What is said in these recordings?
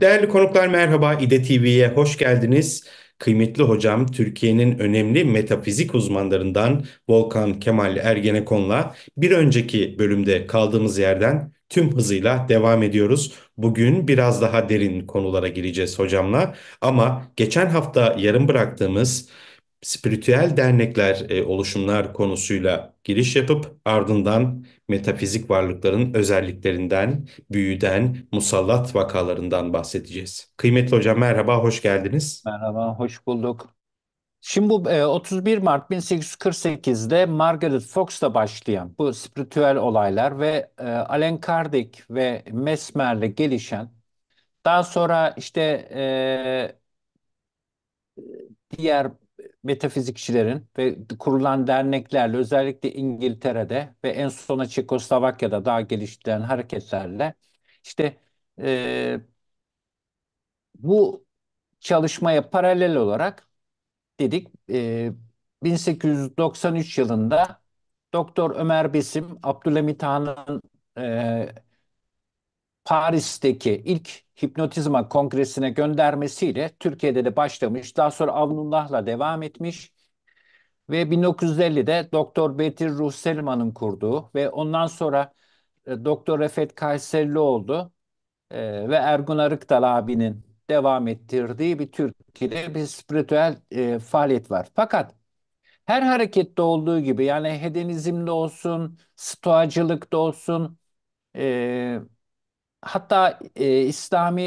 Değerli konuklar merhaba, İde TV'ye hoş geldiniz. Kıymetli hocam, Türkiye'nin önemli metafizik uzmanlarından Volkan Kemal Ergenekon'la bir önceki bölümde kaldığımız yerden tüm hızıyla devam ediyoruz. Bugün biraz daha derin konulara gireceğiz hocamla ama geçen hafta yarım bıraktığımız spiritüel dernekler, e, oluşumlar konusuyla giriş yapıp ardından metafizik varlıkların özelliklerinden, büyüden, musallat vakalarından bahsedeceğiz. Kıymetli hocam merhaba, hoş geldiniz. Merhaba, hoş bulduk. Şimdi bu 31 e, Mart 1848'de Margaret Fox'ta başlayan bu spiritüel olaylar ve e, Allan Kardec ve Mesmer'le gelişen daha sonra işte e, diğer metafizikçilerin ve kurulan derneklerle özellikle İngiltere'de ve en sona Çekoslovakya'da daha geliştirilen hareketlerle işte e, bu çalışmaya paralel olarak dedik e, 1893 yılında Doktor Ömer Besim, Abdülhamit Han'ın e, Paris'teki ilk hipnotizma kongresine göndermesiyle Türkiye'de de başlamış. Daha sonra Avnullah'la devam etmiş. Ve 1950'de Doktor Betir Ruh Selman'ın kurduğu ve ondan sonra e, Doktor Refet Kayserli oldu e, ve Ergun Arıktal abinin devam ettirdiği bir Türkiye'de bir spiritüel e, faaliyet var. Fakat her harekette olduğu gibi yani hedenizmde olsun, stoacılıkta olsun, hatta e, İslami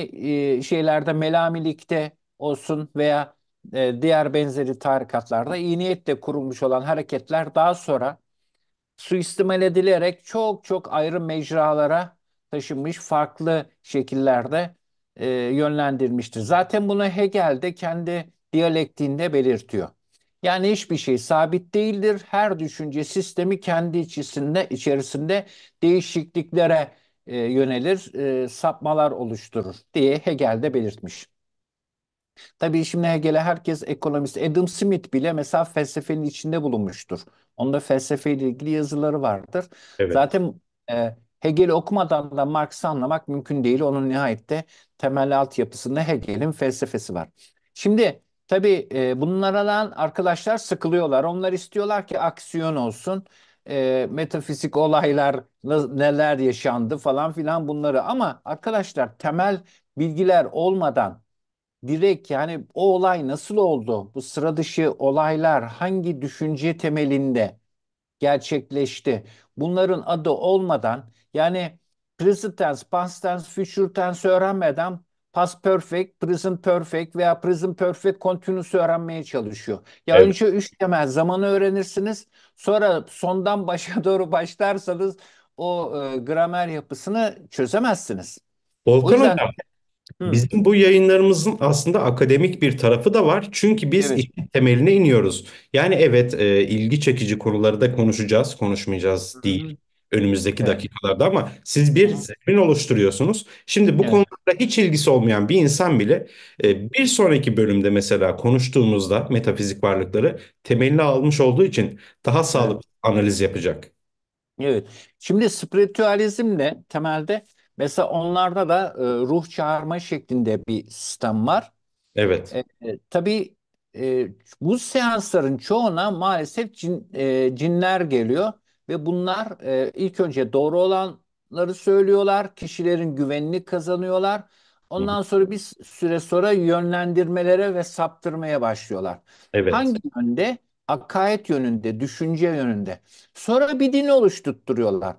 e, şeylerde melamilikte olsun veya e, diğer benzeri tarikatlarda iyi niyetle kurulmuş olan hareketler daha sonra suistimal edilerek çok çok ayrı mecralara taşınmış farklı şekillerde e, yönlendirmiştir. Zaten bunu Hegel de kendi diyalektiğinde belirtiyor. Yani hiçbir şey sabit değildir. Her düşünce sistemi kendi içerisinde içerisinde değişikliklere e, yönelir e, sapmalar oluşturur diye Hegel de belirtmiş. Tabii şimdi Hegel'e herkes ekonomist. Adam Smith bile mesela felsefenin içinde bulunmuştur. Onda felsefeyle ilgili yazıları vardır. Evet. Zaten e, Hegel'i okumadan da Marx'ı anlamak mümkün değil. Onun nihayette temel altyapısında Hegel'in felsefesi var. Şimdi tabii e, bunlardan arkadaşlar sıkılıyorlar. Onlar istiyorlar ki aksiyon olsun e, metafizik olaylar neler yaşandı falan filan bunları. Ama arkadaşlar temel bilgiler olmadan direkt yani o olay nasıl oldu? Bu sıra dışı olaylar hangi düşünce temelinde gerçekleşti? Bunların adı olmadan yani present tense, past tense, future tense öğrenmeden Past Perfect, Present Perfect veya Present Perfect Continuous öğrenmeye çalışıyor. Ya Evet. önce üç temel zamanı öğrenirsiniz. Sonra sondan başa doğru başlarsanız o e, gramer yapısını çözemezsiniz. O Volkan yüzden Hocam, bizim bu yayınlarımızın aslında akademik bir tarafı da var. Çünkü biz evet. işin temeline iniyoruz. Yani evet, e, ilgi çekici konuları da konuşacağız, konuşmayacağız Hı hı. değil önümüzdeki evet. dakikalarda ama siz bir zemin oluşturuyorsunuz. Şimdi bu evet. konularla hiç ilgisi olmayan bir insan bile e, bir sonraki bölümde mesela konuştuğumuzda metafizik varlıkları temelini almış olduğu için daha sağlıklı evet. analiz yapacak. Evet. Şimdi spiritüalizmle temelde mesela onlarda da e, ruh çağırma şeklinde bir sistem var. Evet. E, e, tabii e, bu seansların çoğuna maalesef cin, e, cinler geliyor. Ve bunlar e, ilk önce doğru olanları söylüyorlar, kişilerin güvenini kazanıyorlar. Ondan sonra bir süre sonra yönlendirmelere ve saptırmaya başlıyorlar. Evet. Hangi yönde? Akaid yönünde, düşünce yönünde. Sonra bir din oluşturtuyorlar.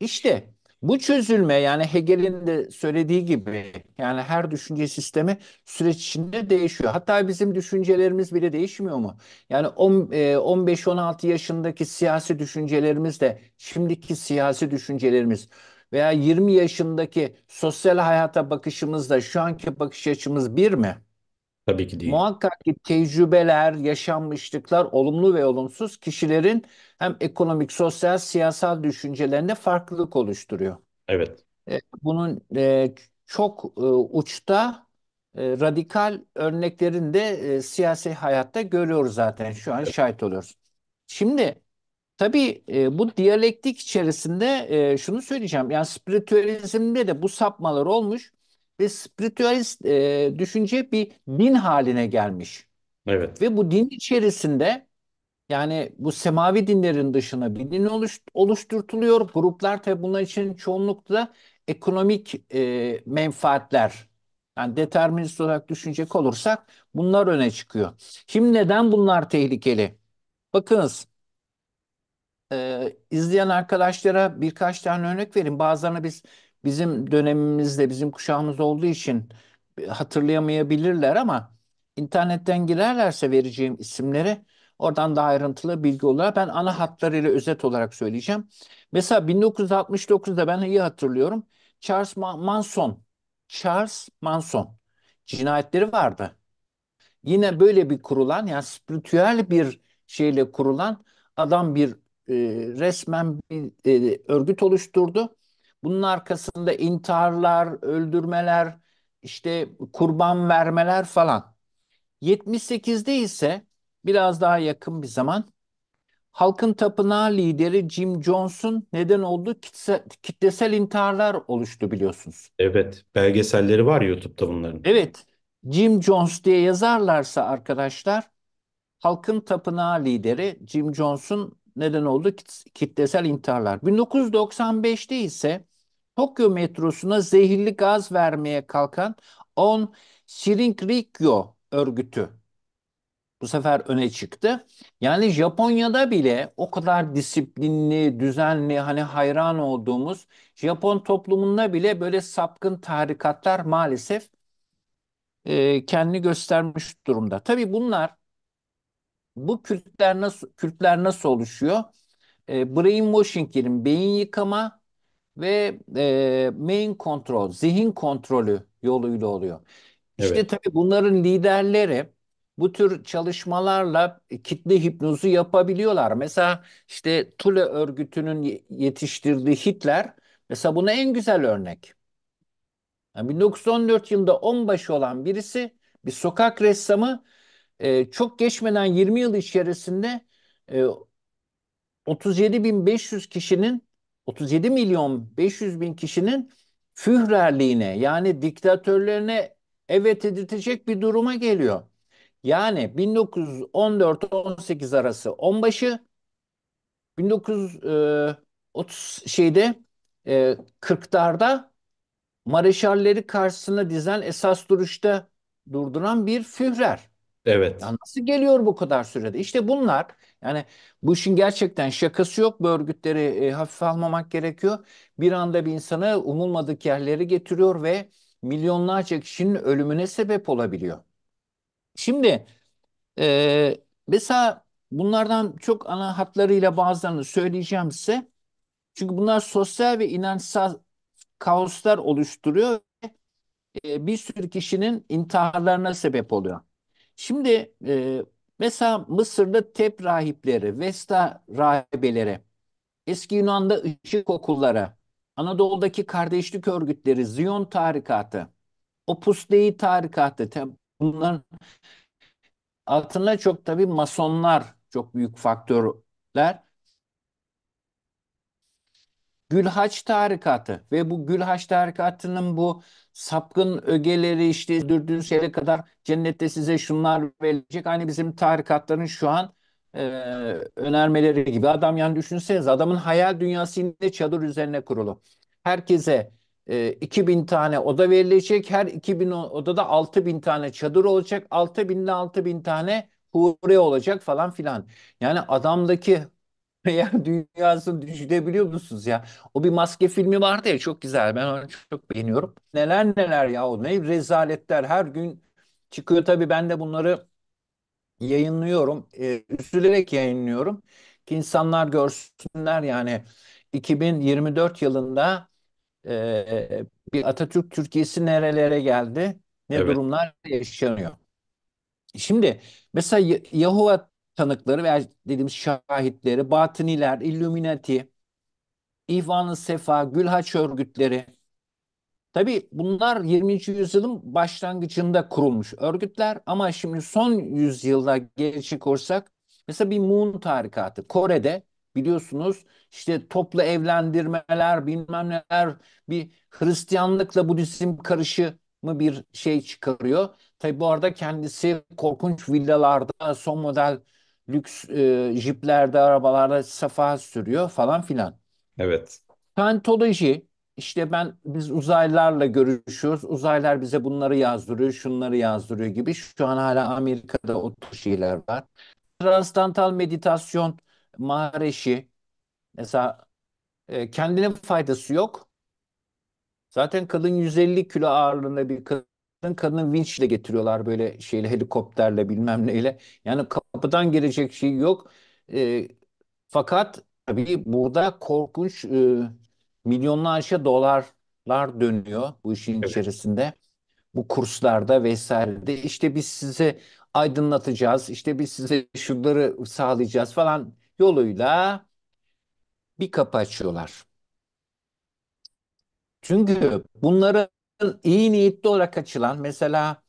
İşte bu çözülme yani Hegel'in de söylediği gibi yani her düşünce sistemi süreç içinde değişiyor. Hatta bizim düşüncelerimiz bile değişmiyor mu? Yani 15-16 e, yaşındaki siyasi düşüncelerimiz de şimdiki siyasi düşüncelerimiz veya 20 yaşındaki sosyal hayata bakışımızla şu anki bakış açımız bir mi? Tabii ki değil. Muhakkak ki tecrübeler, yaşanmışlıklar olumlu ve olumsuz kişilerin hem ekonomik, sosyal, siyasal düşüncelerinde farklılık oluşturuyor. Evet. E, bunun e, çok e, uçta radikal örneklerini de siyasi hayatta görüyoruz zaten. Şu an şahit oluyoruz. Şimdi tabii bu diyalektik içerisinde şunu söyleyeceğim. Yani spiritüalizmde de bu sapmalar olmuş ve spiritüalist düşünce bir din haline gelmiş. Evet. Ve bu din içerisinde yani bu semavi dinlerin dışına bir din oluş- oluşturtuluyor. Gruplar tabi bunlar için çoğunlukla ekonomik e, menfaatler. Yani determinist olarak düşünecek olursak bunlar öne çıkıyor. Şimdi neden bunlar tehlikeli? Bakınız e, izleyen arkadaşlara birkaç tane örnek vereyim. Bazılarını biz bizim dönemimizde, bizim kuşağımız olduğu için hatırlayamayabilirler ama internetten girerlerse vereceğim isimleri Oradan daha ayrıntılı bilgi olarak ben ana hatlarıyla özet olarak söyleyeceğim. Mesela 1969'da ben iyi hatırlıyorum. Charles Manson, Charles Manson cinayetleri vardı. Yine böyle bir kurulan yani spiritüel bir şeyle kurulan adam bir e, resmen bir e, örgüt oluşturdu. Bunun arkasında intiharlar, öldürmeler, işte kurban vermeler falan. 78'de ise Biraz daha yakın bir zaman. Halkın tapınağı lideri Jim Johnson neden oldu kitlesel, intiharlar oluştu biliyorsunuz. Evet, belgeselleri var YouTube'da bunların. Evet, Jim Jones diye yazarlarsa arkadaşlar, halkın tapınağı lideri Jim Johnson neden oldu kitlesel intiharlar. 1995'te ise Tokyo metrosuna zehirli gaz vermeye kalkan On Shirinrikyo örgütü bu sefer öne çıktı. Yani Japonya'da bile o kadar disiplinli, düzenli, hani hayran olduğumuz Japon toplumunda bile böyle sapkın tarikatlar maalesef e, kendini göstermiş durumda. Tabii bunlar bu kültler nasıl kültler nasıl oluşuyor? E, brainwashing diyelim, beyin yıkama ve e, main control, zihin kontrolü yoluyla oluyor. İşte evet. tabii bunların liderleri bu tür çalışmalarla e, kitle hipnozu yapabiliyorlar. Mesela işte Tule örgütünün yetiştirdiği Hitler mesela buna en güzel örnek. Yani 1914 yılında onbaşı olan birisi bir sokak ressamı e, çok geçmeden 20 yıl içerisinde e, 37.500 kişinin 37 milyon 500 bin kişinin Führerliğine yani diktatörlerine evet editecek bir duruma geliyor. Yani 1914-18 arası onbaşı, 1930 e, şeyde e, 40'larda mareşalleri karşısına dizen esas duruşta durduran bir führer. Evet. Ya nasıl geliyor bu kadar sürede? İşte bunlar yani bu işin gerçekten şakası yok. Bu örgütleri e, hafife almamak gerekiyor. Bir anda bir insanı umulmadık yerlere getiriyor ve milyonlarca kişinin ölümüne sebep olabiliyor. Şimdi e, mesela bunlardan çok ana hatlarıyla bazılarını söyleyeceğim size. Çünkü bunlar sosyal ve inançsal kaoslar oluşturuyor ve e, bir sürü kişinin intiharlarına sebep oluyor. Şimdi e, mesela Mısır'da Tep rahipleri, Vesta rahibeleri, eski Yunan'da ışık okulları, Anadolu'daki kardeşlik örgütleri, Ziyon tarikatı, Opus Dei tarikatı, Bunların altında çok tabii masonlar çok büyük faktörler. Gülhaç tarikatı ve bu Gülhaç tarikatının bu sapkın ögeleri işte öldürdüğünüz yere kadar cennette size şunlar verecek. Hani bizim tarikatların şu an e, önermeleri gibi. Adam yani düşünseniz adamın hayal dünyası yine çadır üzerine kurulu. Herkese e, ee, 2000 tane oda verilecek. Her 2000 odada 6000 tane çadır olacak. 6000 ile 6000 tane hure olacak falan filan. Yani adamdaki yer dünyasını düşünebiliyor musunuz ya? O bir maske filmi vardı ya çok güzel. Ben onu çok, çok beğeniyorum. Neler neler ya o ne rezaletler her gün çıkıyor. Tabii ben de bunları yayınlıyorum. E, üzülerek yayınlıyorum ki insanlar görsünler yani 2024 yılında e, bir Atatürk Türkiye'si nerelere geldi, ne Evet. durumlar yaşanıyor. Şimdi mesela Yahova tanıkları veya dediğimiz şahitleri, Batıniler, Illuminati, İhvan-ı Sefa, Gülhaç örgütleri. Tabii bunlar 20. yüzyılın başlangıcında kurulmuş örgütler ama şimdi son yüzyılda geri çıkarsak mesela bir Moon tarikatı Kore'de Biliyorsunuz işte toplu evlendirmeler bilmem neler bir Hristiyanlıkla Budizm karışımı bir şey çıkarıyor. Tabi bu arada kendisi korkunç villalarda son model lüks e, jiplerde arabalarda safa sürüyor falan filan. Evet. Scientology işte ben biz uzaylılarla görüşüyoruz. Uzaylılar bize bunları yazdırıyor, şunları yazdırıyor gibi. Şu an hala Amerika'da o tür şeyler var. Transdantal meditasyon Mahareşi mesela e, kendine faydası yok. Zaten kadın 150 kilo ağırlığında bir kadın kadını vinçle getiriyorlar böyle şeyle helikopterle bilmem neyle. Yani kapıdan gelecek şey yok. E, fakat tabii burada korkunç e, milyonlarca dolarlar dönüyor bu işin evet. içerisinde. Bu kurslarda vesairede işte biz size aydınlatacağız, işte biz size şunları sağlayacağız falan yoluyla bir kapı açıyorlar. Çünkü bunların iyi niyetli olarak açılan mesela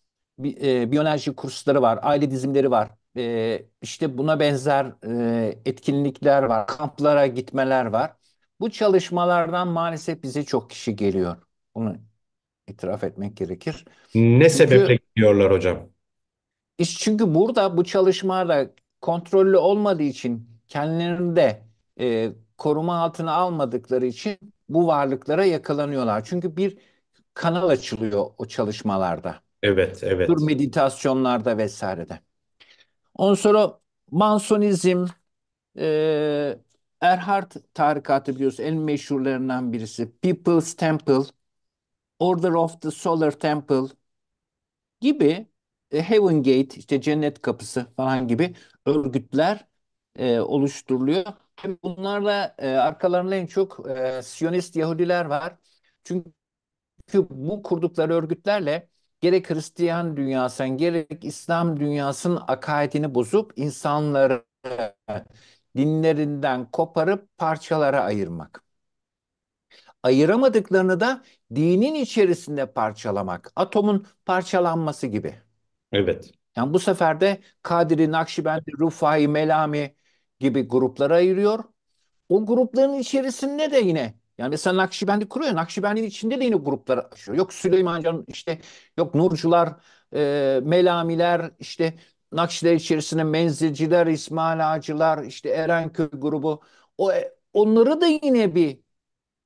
e, biyoloji kursları var, aile dizimleri var. E, işte buna benzer e, etkinlikler var, kamplara gitmeler var. Bu çalışmalardan maalesef bize çok kişi geliyor. Bunu itiraf etmek gerekir. Ne sebeple Çünkü, gidiyorlar hocam? İş çünkü burada bu çalışmalarda kontrollü olmadığı için kendilerini de e, koruma altına almadıkları için bu varlıklara yakalanıyorlar. Çünkü bir kanal açılıyor o çalışmalarda. Evet, evet. Dur meditasyonlarda vesairede. Ondan sonra Mansonizm, e, Erhard tarikatı biliyorsun en meşhurlarından birisi. People's Temple, Order of the Solar Temple gibi e, Heaven Gate işte cennet kapısı falan gibi örgütler e, oluşturuluyor. Hem bunlarla e, arkalarında en çok e, Siyonist Yahudiler var. Çünkü bu kurdukları örgütlerle gerek Hristiyan dünyasının gerek İslam dünyasının akaidini bozup insanları dinlerinden koparıp parçalara ayırmak. Ayıramadıklarını da dinin içerisinde parçalamak. Atomun parçalanması gibi. Evet. Yani bu sefer de Kadiri, Nakşibendi, Rufai, Melami gibi gruplara ayırıyor. O grupların içerisinde de yine yani mesela Nakşibendi kuruyor. nakşibendi içinde de yine gruplar açıyor. Yok Süleymancan'ın işte yok Nurcular, e, Melamiler, işte Nakşiler içerisinde Menzilciler, İsmail Ağacılar, işte Erenköy grubu. O e, onları da yine bir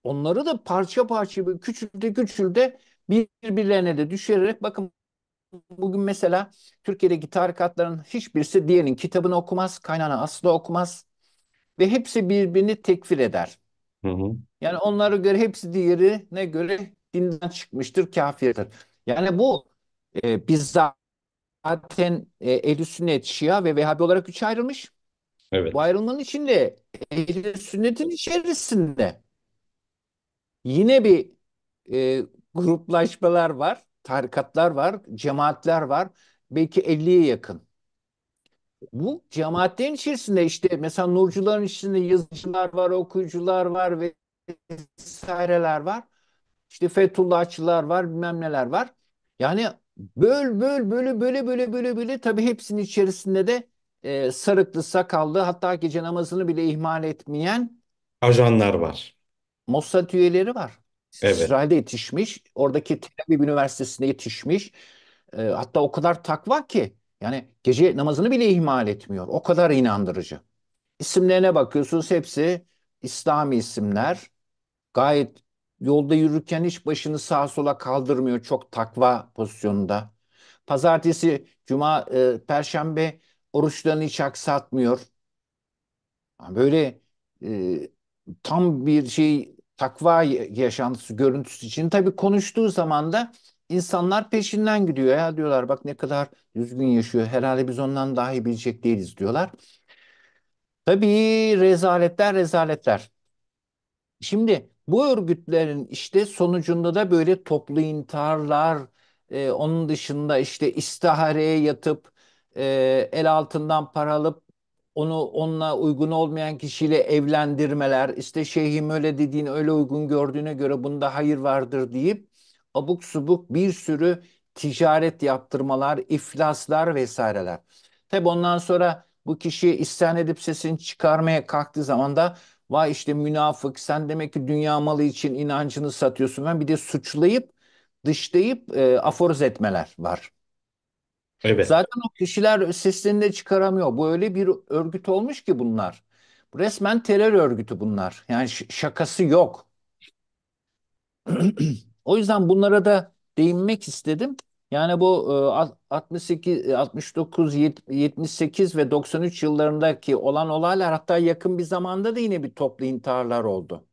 onları da parça parça bir küçülde küçülde birbirlerine de düşürerek bakın Bugün mesela Türkiye'de Türkiye'deki tarikatların hiçbirisi diğerinin kitabını okumaz, kaynağını asla okumaz ve hepsi birbirini tekfir eder. Hı hı. Yani onlara göre hepsi diğerine göre dinden çıkmıştır, kafirdir. Yani bu e, biz zaten e, Ehl-i Sünnet, Şia ve Vehhabi olarak üç ayrılmış. Evet. Bu ayrılmanın içinde Ehl-i Sünnet'in içerisinde yine bir e, gruplaşmalar var tarikatlar var, cemaatler var. Belki 50'ye yakın. Bu cemaatlerin içerisinde işte mesela Nurcuların içerisinde yazıcılar var, okuyucular var ve vesaireler var. İşte Fethullahçılar var, bilmem neler var. Yani böl böl böyle böyle böyle böyle böyle tabii hepsinin içerisinde de e, sarıklı, sakallı hatta gece namazını bile ihmal etmeyen ajanlar var. Mossad üyeleri var. Evet. İsrail'de yetişmiş. Oradaki Tel Aviv Üniversitesi'nde yetişmiş. E, hatta o kadar takva ki yani gece namazını bile ihmal etmiyor. O kadar inandırıcı. İsimlerine bakıyorsunuz hepsi İslami isimler. Gayet yolda yürürken hiç başını sağa sola kaldırmıyor. Çok takva pozisyonunda. Pazartesi, cuma, e, perşembe oruçlarını hiç aksatmıyor. Yani böyle e, tam bir şey takva yaşantısı, görüntüsü için tabii konuştuğu zaman da insanlar peşinden gidiyor. Ya diyorlar bak ne kadar düzgün yaşıyor. Herhalde biz ondan daha iyi bilecek değiliz diyorlar. Tabii rezaletler rezaletler. Şimdi bu örgütlerin işte sonucunda da böyle toplu intiharlar, e, onun dışında işte istihareye yatıp e, el altından para alıp onu onunla uygun olmayan kişiyle evlendirmeler, işte şeyhim öyle dediğin öyle uygun gördüğüne göre bunda hayır vardır deyip abuk subuk bir sürü ticaret yaptırmalar, iflaslar vesaireler. Tabi ondan sonra bu kişi isyan edip sesini çıkarmaya kalktığı zaman da vay işte münafık sen demek ki dünya malı için inancını satıyorsun ben bir de suçlayıp dışlayıp e, aforoz etmeler var. Evet. Zaten o kişiler seslerini de çıkaramıyor. Bu öyle bir örgüt olmuş ki bunlar. Resmen terör örgütü bunlar. Yani şakası yok. O yüzden bunlara da değinmek istedim. Yani bu 68, 69, 78 ve 93 yıllarındaki olan olaylar hatta yakın bir zamanda da yine bir toplu intiharlar oldu.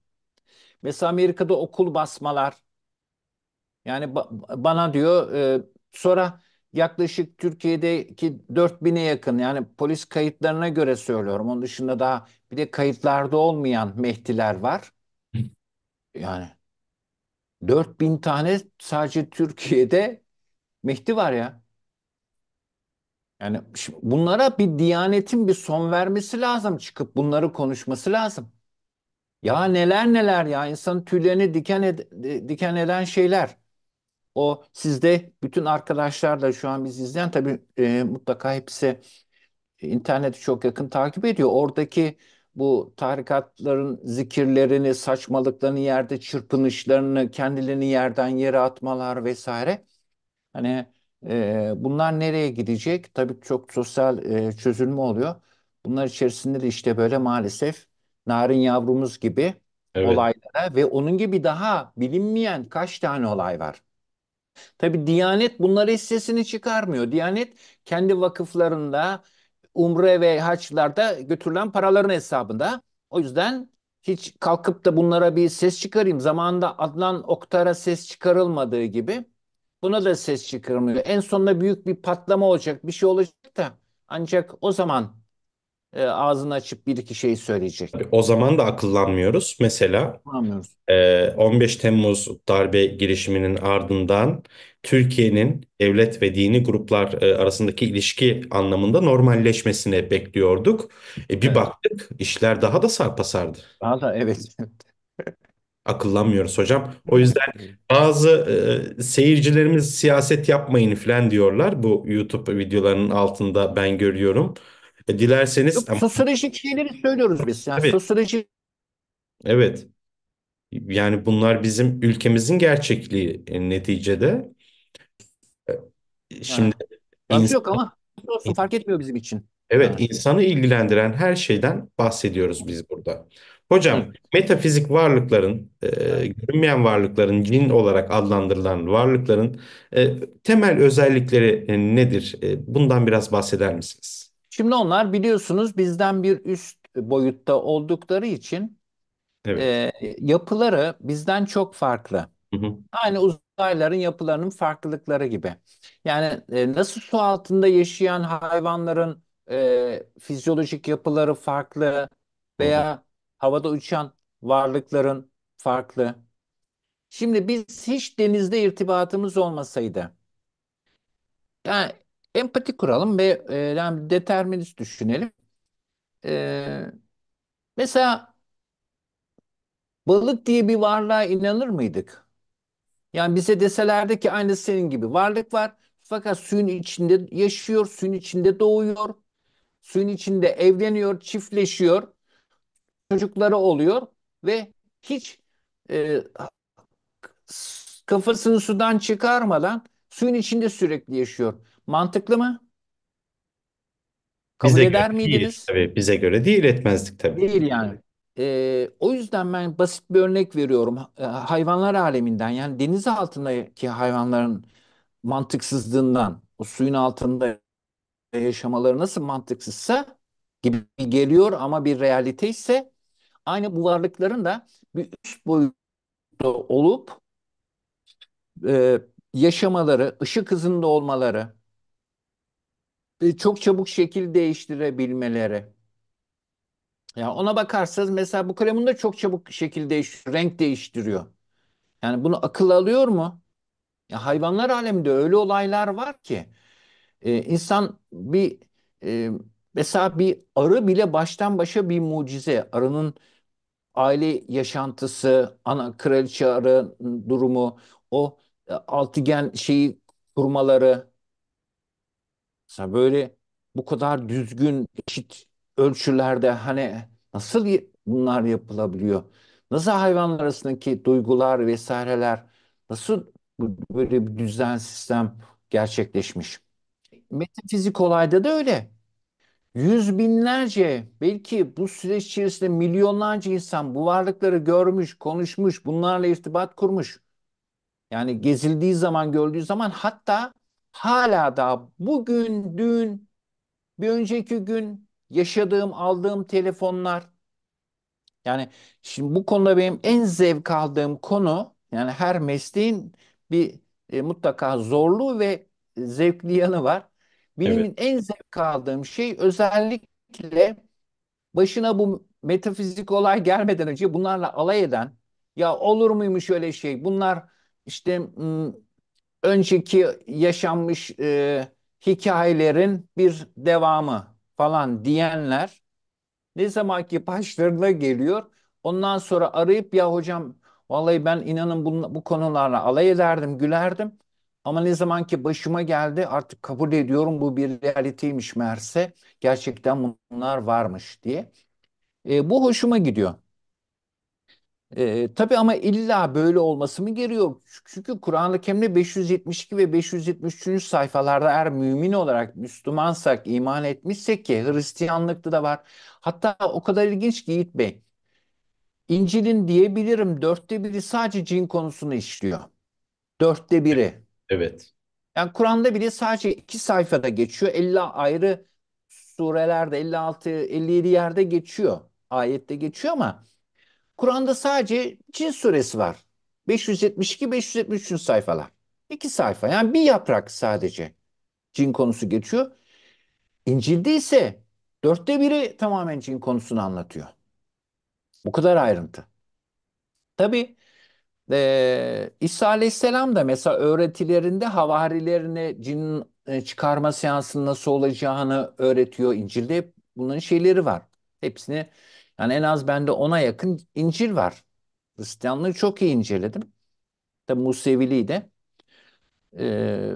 Mesela Amerika'da okul basmalar. Yani ba bana diyor e, sonra yaklaşık Türkiye'deki 4000'e yakın yani polis kayıtlarına göre söylüyorum. Onun dışında daha bir de kayıtlarda olmayan mehdiler var. Yani 4000 tane sadece Türkiye'de mehdi var ya. Yani bunlara bir diyanetin bir son vermesi lazım çıkıp bunları konuşması lazım. Ya neler neler ya insanın tüylerini diken ed diken eden şeyler. O sizde bütün arkadaşlar da şu an bizi izleyen tabii e, mutlaka hepsi interneti çok yakın takip ediyor. Oradaki bu tarikatların zikirlerini, saçmalıklarını yerde çırpınışlarını, kendilerini yerden yere atmalar vesaire. Hani e, bunlar nereye gidecek? Tabii çok sosyal e, çözülme oluyor. Bunlar içerisinde de işte böyle maalesef narin yavrumuz gibi evet. olaylara ve onun gibi daha bilinmeyen kaç tane olay var. Tabi Diyanet bunları sesini çıkarmıyor. Diyanet kendi vakıflarında umre ve haçlarda götürülen paraların hesabında. O yüzden hiç kalkıp da bunlara bir ses çıkarayım. Zamanında Adnan Oktar'a ses çıkarılmadığı gibi buna da ses çıkarmıyor. En sonunda büyük bir patlama olacak, bir şey olacak da ancak o zaman e, ağzını açıp bir iki şey söyleyecek. O zaman da akıllanmıyoruz. Mesela Akıllanmıyoruz. e, 15 Temmuz darbe girişiminin ardından Türkiye'nin devlet ve dini gruplar e, arasındaki ilişki anlamında normalleşmesini bekliyorduk. E, bir Evet. baktık işler daha da sarpa sardı. Daha da evet. Akıllanmıyoruz hocam. O yüzden bazı e, seyircilerimiz siyaset yapmayın falan diyorlar. Bu YouTube videolarının altında ben görüyorum. E, dilerseniz Sosyolojik şeyleri söylüyoruz biz. Yani Tabii. sosyolojik evet. Yani bunlar bizim ülkemizin gerçekliği e, neticede. E, şimdi lafı yok ama olsun, fark etmiyor bizim için. evet Yani. insanı ilgilendiren her şeyden bahsediyoruz biz burada. Hocam Evet. metafizik varlıkların, e, görünmeyen varlıkların, cin olarak adlandırılan varlıkların e, temel özellikleri e, nedir? E, bundan biraz bahseder misiniz? Şimdi onlar biliyorsunuz bizden bir üst boyutta oldukları için Evet. e, yapıları bizden çok farklı. Hı hı. Aynı uzayların yapılarının farklılıkları gibi. Yani e, nasıl su altında yaşayan hayvanların e, fizyolojik yapıları farklı Hı hı. veya havada uçan varlıkların farklı. Şimdi biz hiç denizde irtibatımız olmasaydı, yani empati kuralım ve e, yani determinist düşünelim. E, mesela balık diye bir varlığa inanır mıydık? Yani bize deselerdi ki aynı senin gibi varlık var fakat suyun içinde yaşıyor, suyun içinde doğuyor, suyun içinde evleniyor, çiftleşiyor, çocukları oluyor ve hiç e, kafasını sudan çıkarmadan suyun içinde sürekli yaşıyor. Mantıklı mı? Kabul Bize eder değil. miydiniz? Tabii bize göre değil etmezdik tabii. Değil yani. Ee, o yüzden ben basit bir örnek veriyorum. Ha- ee, Hayvanlar aleminden yani deniz altındaki hayvanların mantıksızlığından, o suyun altında yaşamaları nasıl mantıksızsa gibi geliyor ama bir realite ise aynı bu varlıkların da bir üst boyutta olup e, yaşamaları, ışık hızında olmaları, e, çok çabuk şekil değiştirebilmeleri. Ya ona bakarsanız mesela bu kalemun da çok çabuk şekil değiştiriyor, renk değiştiriyor. Yani bunu akıl alıyor mu? Ya hayvanlar aleminde öyle olaylar var ki e, insan bir e, mesela bir arı bile baştan başa bir mucize. Arının aile yaşantısı, ana kraliçe arı durumu, o e, altıgen şeyi kurmaları Mesela böyle bu kadar düzgün eşit ölçülerde hani nasıl bunlar yapılabiliyor? Nasıl hayvanlar arasındaki duygular vesaireler nasıl böyle bir düzen sistem gerçekleşmiş? Metafizik olayda da öyle. Yüz binlerce belki bu süreç içerisinde milyonlarca insan bu varlıkları görmüş, konuşmuş, bunlarla irtibat kurmuş. Yani gezildiği zaman, gördüğü zaman hatta hala da bugün, dün, bir önceki gün yaşadığım, aldığım telefonlar. Yani şimdi bu konuda benim en zevk aldığım konu yani her mesleğin bir e, mutlaka zorluğu ve zevkli yanı var. Benim en zevk aldığım şey özellikle başına bu metafizik olay gelmeden önce bunlarla alay eden ya olur muymuş öyle şey bunlar işte m, önceki yaşanmış e, hikayelerin bir devamı falan diyenler ne zaman ki başlarına geliyor ondan sonra arayıp ya hocam vallahi ben inanın bu, bu konularla alay ederdim gülerdim ama ne zaman ki başıma geldi artık kabul ediyorum bu bir realiteymiş meğerse gerçekten bunlar varmış diye. E, bu hoşuma gidiyor. E, tabii ama illa böyle olması mı gerekiyor? Çünkü Kur'an-ı Kerim'de 572 ve 573. sayfalarda eğer mümin olarak Müslümansak, iman etmişsek ki Hristiyanlıkta da var. Hatta o kadar ilginç ki Yiğit Bey. İncil'in diyebilirim dörtte biri sadece cin konusunu işliyor. Dörtte biri. Evet. Yani Kur'an'da bile sadece iki sayfada geçiyor. 50 ayrı surelerde 56, 57 yerde geçiyor. Ayette geçiyor ama Kur'an'da sadece Cin suresi var. 572-573. sayfalar. İki sayfa yani bir yaprak sadece cin konusu geçiyor. İncil'de ise dörtte biri tamamen cin konusunu anlatıyor. Bu kadar ayrıntı. Tabi e, İsa Aleyhisselam da mesela öğretilerinde havarilerine cin e, çıkarma seansının nasıl olacağını öğretiyor. İncil'de bunların şeyleri var. Hepsini yani en az bende ona yakın İncil var. Hristiyanlığı çok iyi inceledim. Tabi Museviliği de. Ee,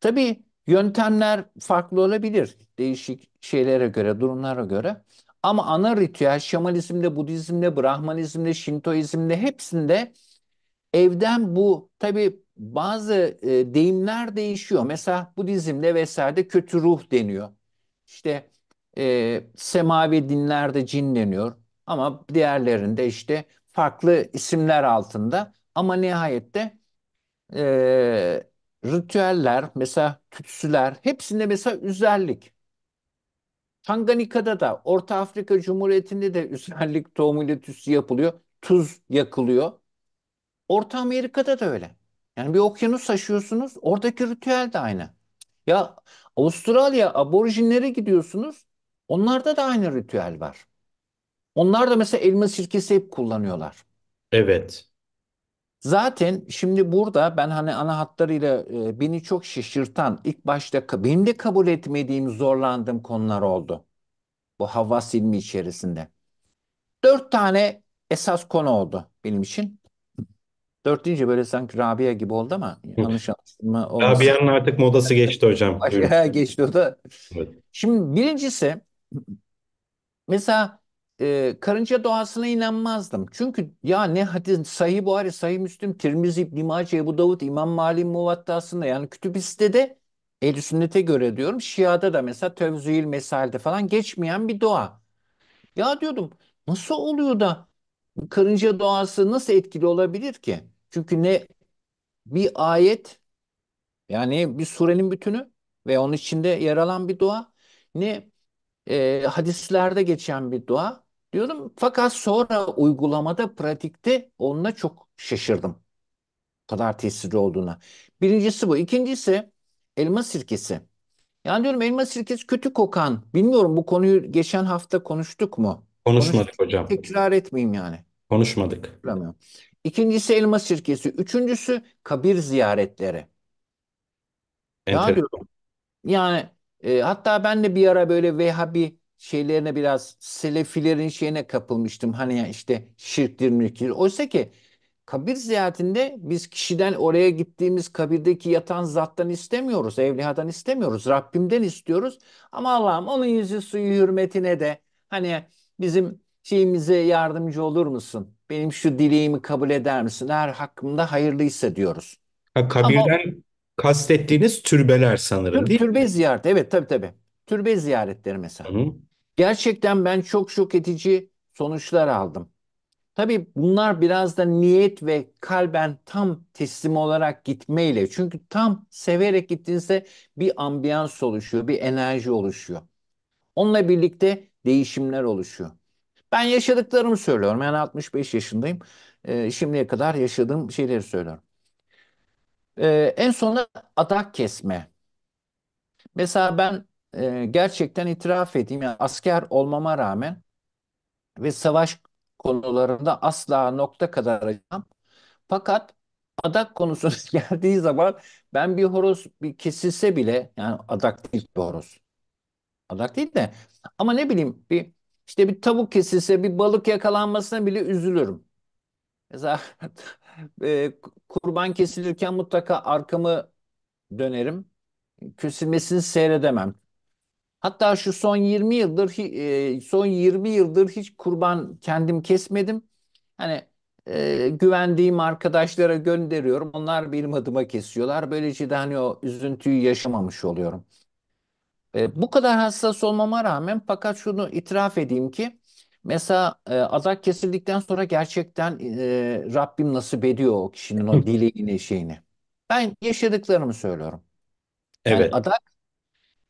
tabii yöntemler farklı olabilir. Değişik şeylere göre, durumlara göre. Ama ana ritüel Şamanizmde, Budizmde, Brahmanizmde, Şintoizmde hepsinde evden bu tabi bazı e, deyimler değişiyor. Mesela Budizmde vesairede kötü ruh deniyor. İşte e, semavi dinlerde cin deniyor ama diğerlerinde işte farklı isimler altında ama nihayette e, ritüeller mesela tütsüler hepsinde mesela üzerlik. Tanganyika'da da Orta Afrika Cumhuriyeti'nde de üzerlik tohumuyla tütsü yapılıyor. Tuz yakılıyor. Orta Amerika'da da öyle. Yani bir okyanus aşıyorsunuz oradaki ritüel de aynı. Ya Avustralya aborjinlere gidiyorsunuz Onlarda da aynı ritüel var. Onlar da mesela elma sirkesi hep kullanıyorlar. Evet. Zaten şimdi burada ben hani ana hatlarıyla e, beni çok şaşırtan ilk başta benim de kabul etmediğim zorlandığım konular oldu. Bu Havvas ilmi içerisinde. Dört tane esas konu oldu benim için. Dört deyince böyle sanki Rabia gibi oldu ama yanlış anlaşılma olmasın. Rabia'nın artık modası geçti hocam. Buyurun. Geçti o da. Evet. Şimdi birincisi Mesela e, karınca doğasına inanmazdım. Çünkü ya ne hadis Sahih Buhari, Sahih Müslim, Tirmizi, İbn Mace, Ebu Davud, İmam Malik Muvatta'sında yani kütübiste de Ehl-i Sünnet'e göre diyorum. Şia'da da mesela Tevzihül Mesail'de falan geçmeyen bir doğa. Ya diyordum nasıl oluyor da karınca doğası nasıl etkili olabilir ki? Çünkü ne bir ayet yani bir surenin bütünü ve onun içinde yer alan bir dua ne e, hadislerde geçen bir dua diyorum. Fakat sonra uygulamada, pratikte onunla çok şaşırdım. O kadar tesirli olduğuna. Birincisi bu. İkincisi elma sirkesi. Yani diyorum elma sirkesi kötü kokan. Bilmiyorum bu konuyu geçen hafta konuştuk mu? Konuşmadık hocam. Tekrar etmeyeyim yani. Konuşmadık. Bilmiyorum. İkincisi elma sirkesi. Üçüncüsü kabir ziyaretleri. Ya Enteresan. diyorum yani e, hatta ben de bir ara böyle Vehhabi şeylerine biraz Selefilerin şeyine kapılmıştım. Hani ya işte şirktir mülktir. Oysa ki kabir ziyaretinde biz kişiden oraya gittiğimiz kabirdeki yatan zattan istemiyoruz. Evliyadan istemiyoruz. Rabbimden istiyoruz. Ama Allah'ım onun yüzü suyu hürmetine de hani bizim şeyimize yardımcı olur musun? Benim şu dileğimi kabul eder misin? Her hakkımda hayırlıysa diyoruz. Ha, kabirden Kastettiğiniz türbeler sanırım Tür- değil türbe ziyareti. Evet tabii tabii. Türbe ziyaretleri mesela. Hı. Gerçekten ben çok şok edici sonuçlar aldım. Tabii bunlar biraz da niyet ve kalben tam teslim olarak gitmeyle. Çünkü tam severek gittiğinizde bir ambiyans oluşuyor, bir enerji oluşuyor. Onunla birlikte değişimler oluşuyor. Ben yaşadıklarımı söylüyorum. Yani 65 yaşındayım. Ee, şimdiye kadar yaşadığım şeyleri söylüyorum. Ee, en sonunda adak kesme. Mesela ben e, gerçekten itiraf edeyim yani asker olmama rağmen ve savaş konularında asla nokta kadar acımam. Fakat adak konusuna geldiği zaman ben bir horoz bir kesilse bile yani adak değil bir horoz. Adak değil de ama ne bileyim bir işte bir tavuk kesilse bir balık yakalanmasına bile üzülürüm. Mesela e, kurban kesilirken mutlaka arkamı dönerim. Kesilmesini seyredemem. Hatta şu son 20 yıldır e, son 20 yıldır hiç kurban kendim kesmedim. Hani e, güvendiğim arkadaşlara gönderiyorum. Onlar benim adıma kesiyorlar. Böylece de hani o üzüntüyü yaşamamış oluyorum. E, bu kadar hassas olmama rağmen fakat şunu itiraf edeyim ki Mesela e, azak kesildikten sonra gerçekten e, Rabbim nasip ediyor o kişinin o dileğini şeyini. Ben yaşadıklarımı söylüyorum. Yani Evet. adak,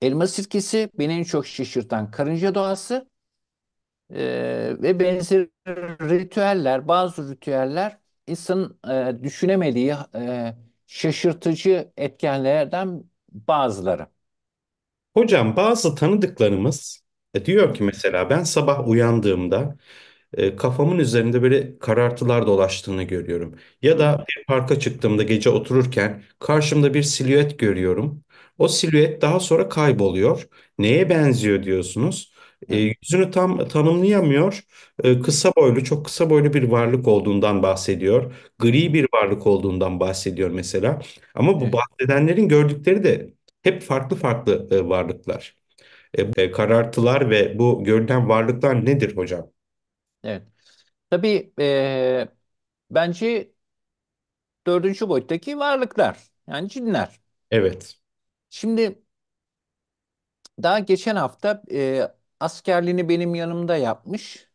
elma sirkesi, beni en çok şaşırtan karınca doğası e, ve benzeri ritüeller, bazı ritüeller insanın e, düşünemediği e, şaşırtıcı etkenlerden bazıları. Hocam bazı tanıdıklarımız e, Diyor ki mesela ben sabah uyandığımda e, kafamın üzerinde böyle karartılar dolaştığını görüyorum. Ya da hmm. bir parka çıktığımda gece otururken karşımda bir silüet görüyorum. O silüet daha sonra kayboluyor. Neye benziyor diyorsunuz? E, yüzünü tam tanımlayamıyor. E, kısa boylu, çok kısa boylu bir varlık olduğundan bahsediyor. Gri bir varlık olduğundan bahsediyor mesela. Ama bu bahsedenlerin gördükleri de hep farklı farklı e, varlıklar. E, e, karartılar ve bu görünen varlıklar nedir hocam? Evet. Tabii e, bence dördüncü boyuttaki varlıklar yani cinler. Evet. Şimdi daha geçen hafta e, askerliğini benim yanımda yapmış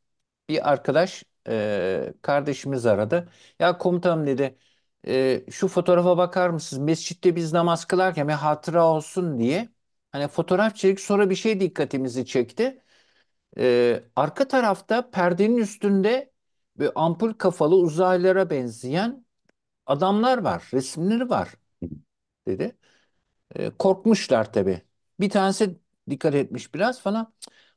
bir arkadaş e, kardeşimiz aradı. Ya komutanım dedi e, şu fotoğrafa bakar mısınız? Mescitte biz namaz kılarken bir hatıra olsun diye Hani fotoğraf fotoğrafçılık sonra bir şey dikkatimizi çekti. Ee, arka tarafta perdenin üstünde bir ampul kafalı uzaylılara benzeyen adamlar var, resimleri var dedi. Ee, korkmuşlar tabii. Bir tanesi dikkat etmiş biraz falan.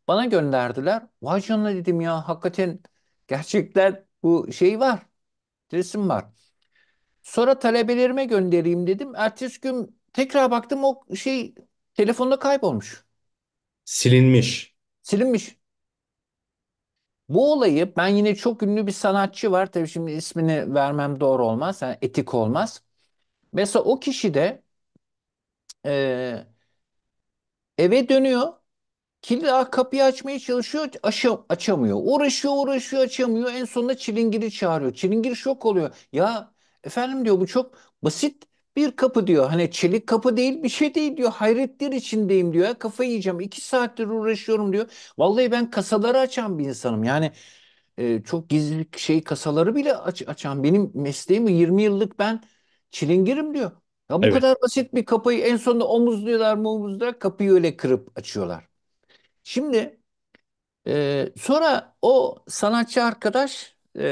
Bana gönderdiler. Vay canına dedim ya hakikaten gerçekten bu şey var. Resim var. Sonra talebelerime göndereyim dedim. Ertesi gün tekrar baktım o şey Telefonda kaybolmuş. Silinmiş. Silinmiş. Bu olayı ben yine çok ünlü bir sanatçı var. Tabii şimdi ismini vermem doğru olmaz. Yani etik olmaz. Mesela o kişi de e, eve dönüyor. Kilidi kapıyı açmaya çalışıyor, aşa- açamıyor. Uğraşıyor, uğraşıyor, açamıyor. En sonunda çilingiri çağırıyor. Çilingir şok oluyor. Ya efendim diyor bu çok basit bir kapı diyor hani çelik kapı değil bir şey değil diyor. Hayretler içindeyim diyor. kafa yiyeceğim. iki saattir uğraşıyorum diyor. Vallahi ben kasaları açan bir insanım. Yani e, çok gizli şey kasaları bile aç, açan benim mesleğim 20 yıllık ben çilingirim diyor. Ya bu Evet. kadar basit bir kapıyı en sonunda omuzluyorlar mı omuzluyorlar kapıyı öyle kırıp açıyorlar. Şimdi e, sonra o sanatçı arkadaş e,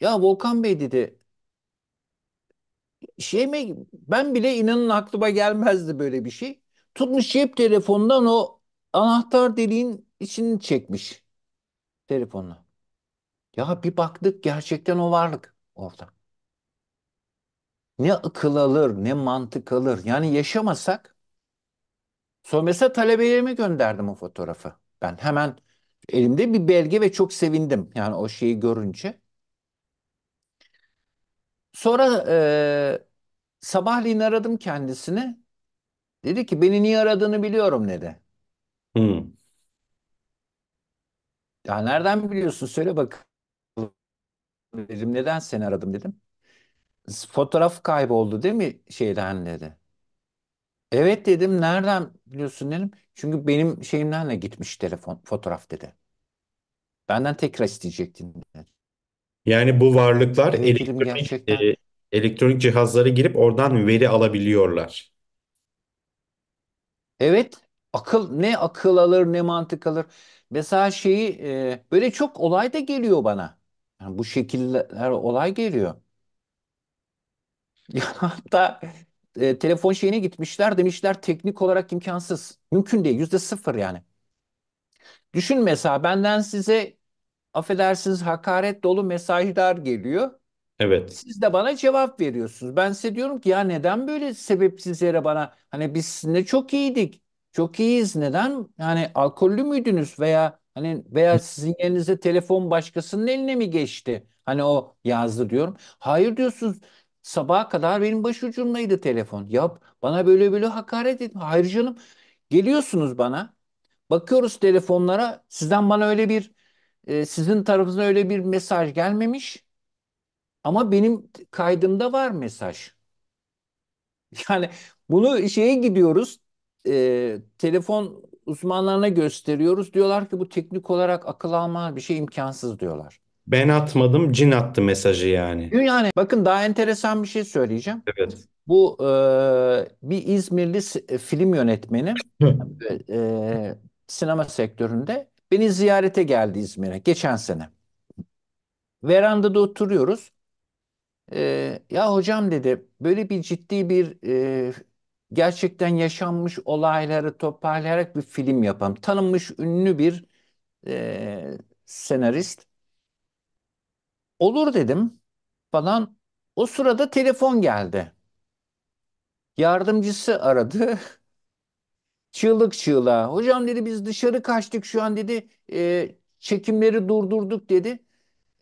ya Volkan Bey dedi şey mi ben bile inanın aklıma gelmezdi böyle bir şey. Tutmuş cep telefondan o anahtar deliğin içini çekmiş telefonla. Ya bir baktık gerçekten o varlık orada. Ne akıl alır, ne mantık alır. Yani yaşamasak. Sonra mesela talebelerime gönderdim o fotoğrafı. Ben hemen elimde bir belge ve çok sevindim. Yani o şeyi görünce. Sonra e, sabahleyin aradım kendisini. Dedi ki beni niye aradığını biliyorum dedi. Hmm. Ya nereden biliyorsun söyle bakalım dedim. Neden seni aradım dedim. Fotoğraf kayboldu değil mi şeyden dedi. Evet dedim nereden biliyorsun dedim. Çünkü benim şeyimden de gitmiş telefon fotoğraf dedi. Benden tekrar isteyecektin dedi. Yani bu varlıklar Bilgilim elektronik gerçekten. e, elektronik cihazlara girip oradan veri alabiliyorlar. Evet, akıl ne akıl alır ne mantık alır. Mesela şeyi e, böyle çok olay da geliyor bana. Yani bu şekiller olay geliyor. Yani hatta e, telefon şeyine gitmişler demişler teknik olarak imkansız. Mümkün değil yüzde sıfır yani. Düşün mesela benden size affedersiniz hakaret dolu mesajlar geliyor. Evet. Siz de bana cevap veriyorsunuz. Ben size diyorum ki ya neden böyle sebepsiz yere bana hani biz sizinle çok iyiydik. Çok iyiyiz. Neden? Yani alkollü müydünüz veya hani veya sizin yerinize telefon başkasının eline mi geçti? Hani o yazdı diyorum. Hayır diyorsunuz. Sabaha kadar benim başucumdaydı telefon. Yap bana böyle böyle hakaret etme. Hayır canım. Geliyorsunuz bana. Bakıyoruz telefonlara. Sizden bana öyle bir e, sizin tarafınızdan öyle bir mesaj gelmemiş ama benim kaydımda var mesaj. Yani bunu şeye gidiyoruz, e, telefon uzmanlarına gösteriyoruz. Diyorlar ki bu teknik olarak akıl almaz bir şey imkansız diyorlar. Ben atmadım, cin attı mesajı yani. Yani bakın daha enteresan bir şey söyleyeceğim. Evet. Bu e, bir İzmirli film yönetmeni e, sinema sektöründe Beni ziyarete geldi İzmir'e geçen sene. Verandada oturuyoruz. Ee, ya hocam dedi böyle bir ciddi bir e, gerçekten yaşanmış olayları toparlayarak bir film yapalım. Tanınmış ünlü bir e, senarist. Olur dedim falan. O sırada telefon geldi. Yardımcısı aradı. Çığlık çığlığa. Hocam dedi biz dışarı kaçtık şu an dedi. E, çekimleri durdurduk dedi.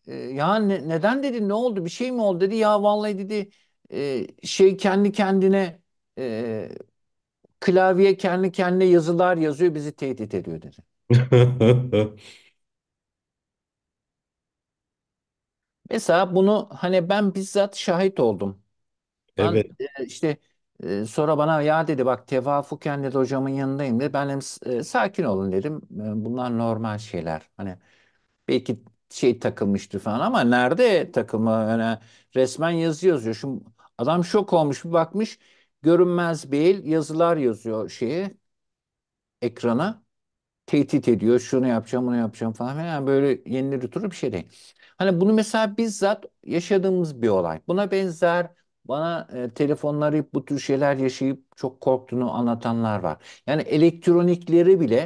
E, ya ne, neden dedi ne oldu bir şey mi oldu dedi. Ya vallahi dedi e, şey kendi kendine e, klavye kendi kendine yazılar yazıyor bizi tehdit ediyor dedi. Mesela bunu hani ben bizzat şahit oldum. Ben Evet. e, işte sonra bana ya dedi bak tevafuken dedi hocamın yanındayım dedi. Ben dedim, sakin olun dedim. Bunlar normal şeyler. Hani belki şey takılmıştı falan ama nerede takılma? Yani resmen yazı yazıyor. Şu adam şok olmuş bir bakmış görünmez bir el yazılar yazıyor şeye ekrana. Tehdit ediyor şunu yapacağım bunu yapacağım falan filan. Yani böyle yenilir tutulur bir şey değil. Hani bunu mesela bizzat yaşadığımız bir olay. Buna benzer bana e, telefonları bu tür şeyler yaşayıp çok korktuğunu anlatanlar var. Yani elektronikleri bile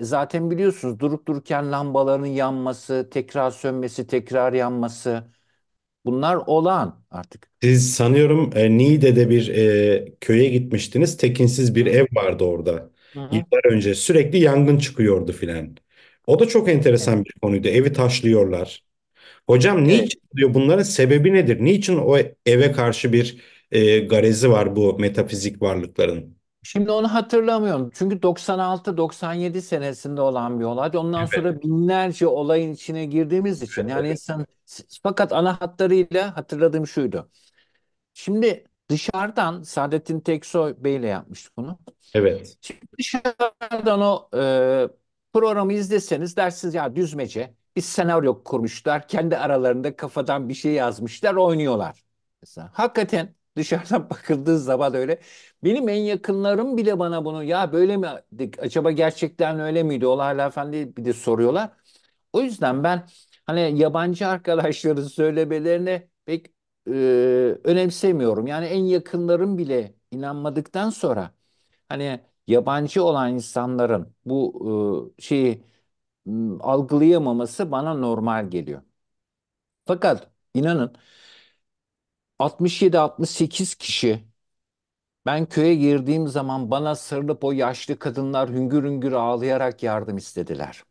e, zaten biliyorsunuz durup dururken lambaların yanması, tekrar sönmesi, tekrar yanması bunlar olağan artık. Siz sanıyorum e, Niğde'de bir e, köye gitmiştiniz. Tekinsiz bir ev vardı orada. hı. hı. Yıllar önce sürekli yangın çıkıyordu filan. O da çok enteresan Evet. bir konuydu. Evi taşlıyorlar. Hocam evet. niçin diyor bunların sebebi nedir? Niçin o eve karşı bir e, garezi var bu metafizik varlıkların? Şimdi onu hatırlamıyorum. Çünkü 96-97 senesinde olan bir olay. Ondan Evet. sonra binlerce olayın içine girdiğimiz için. Yani insan fakat ana hatlarıyla hatırladığım şuydu. Şimdi dışarıdan Saadettin Teksoy Bey ile yapmış bunu. Evet. Şimdi dışarıdan o e, programı izleseniz dersiniz ya düzmece bir senaryo kurmuşlar. Kendi aralarında kafadan bir şey yazmışlar, oynuyorlar. Mesela hakikaten dışarıdan bakıldığı zaman öyle. Benim en yakınlarım bile bana bunu ya böyle mi acaba gerçekten öyle miydi olaylar falan diye bir de soruyorlar. O yüzden ben hani yabancı arkadaşların söylemelerini pek e, önemsemiyorum. Yani en yakınlarım bile inanmadıktan sonra hani yabancı olan insanların bu e, şeyi algılayamaması bana normal geliyor. Fakat inanın 67-68 kişi ben köye girdiğim zaman bana sarılıp o yaşlı kadınlar hüngür hüngür ağlayarak yardım istediler.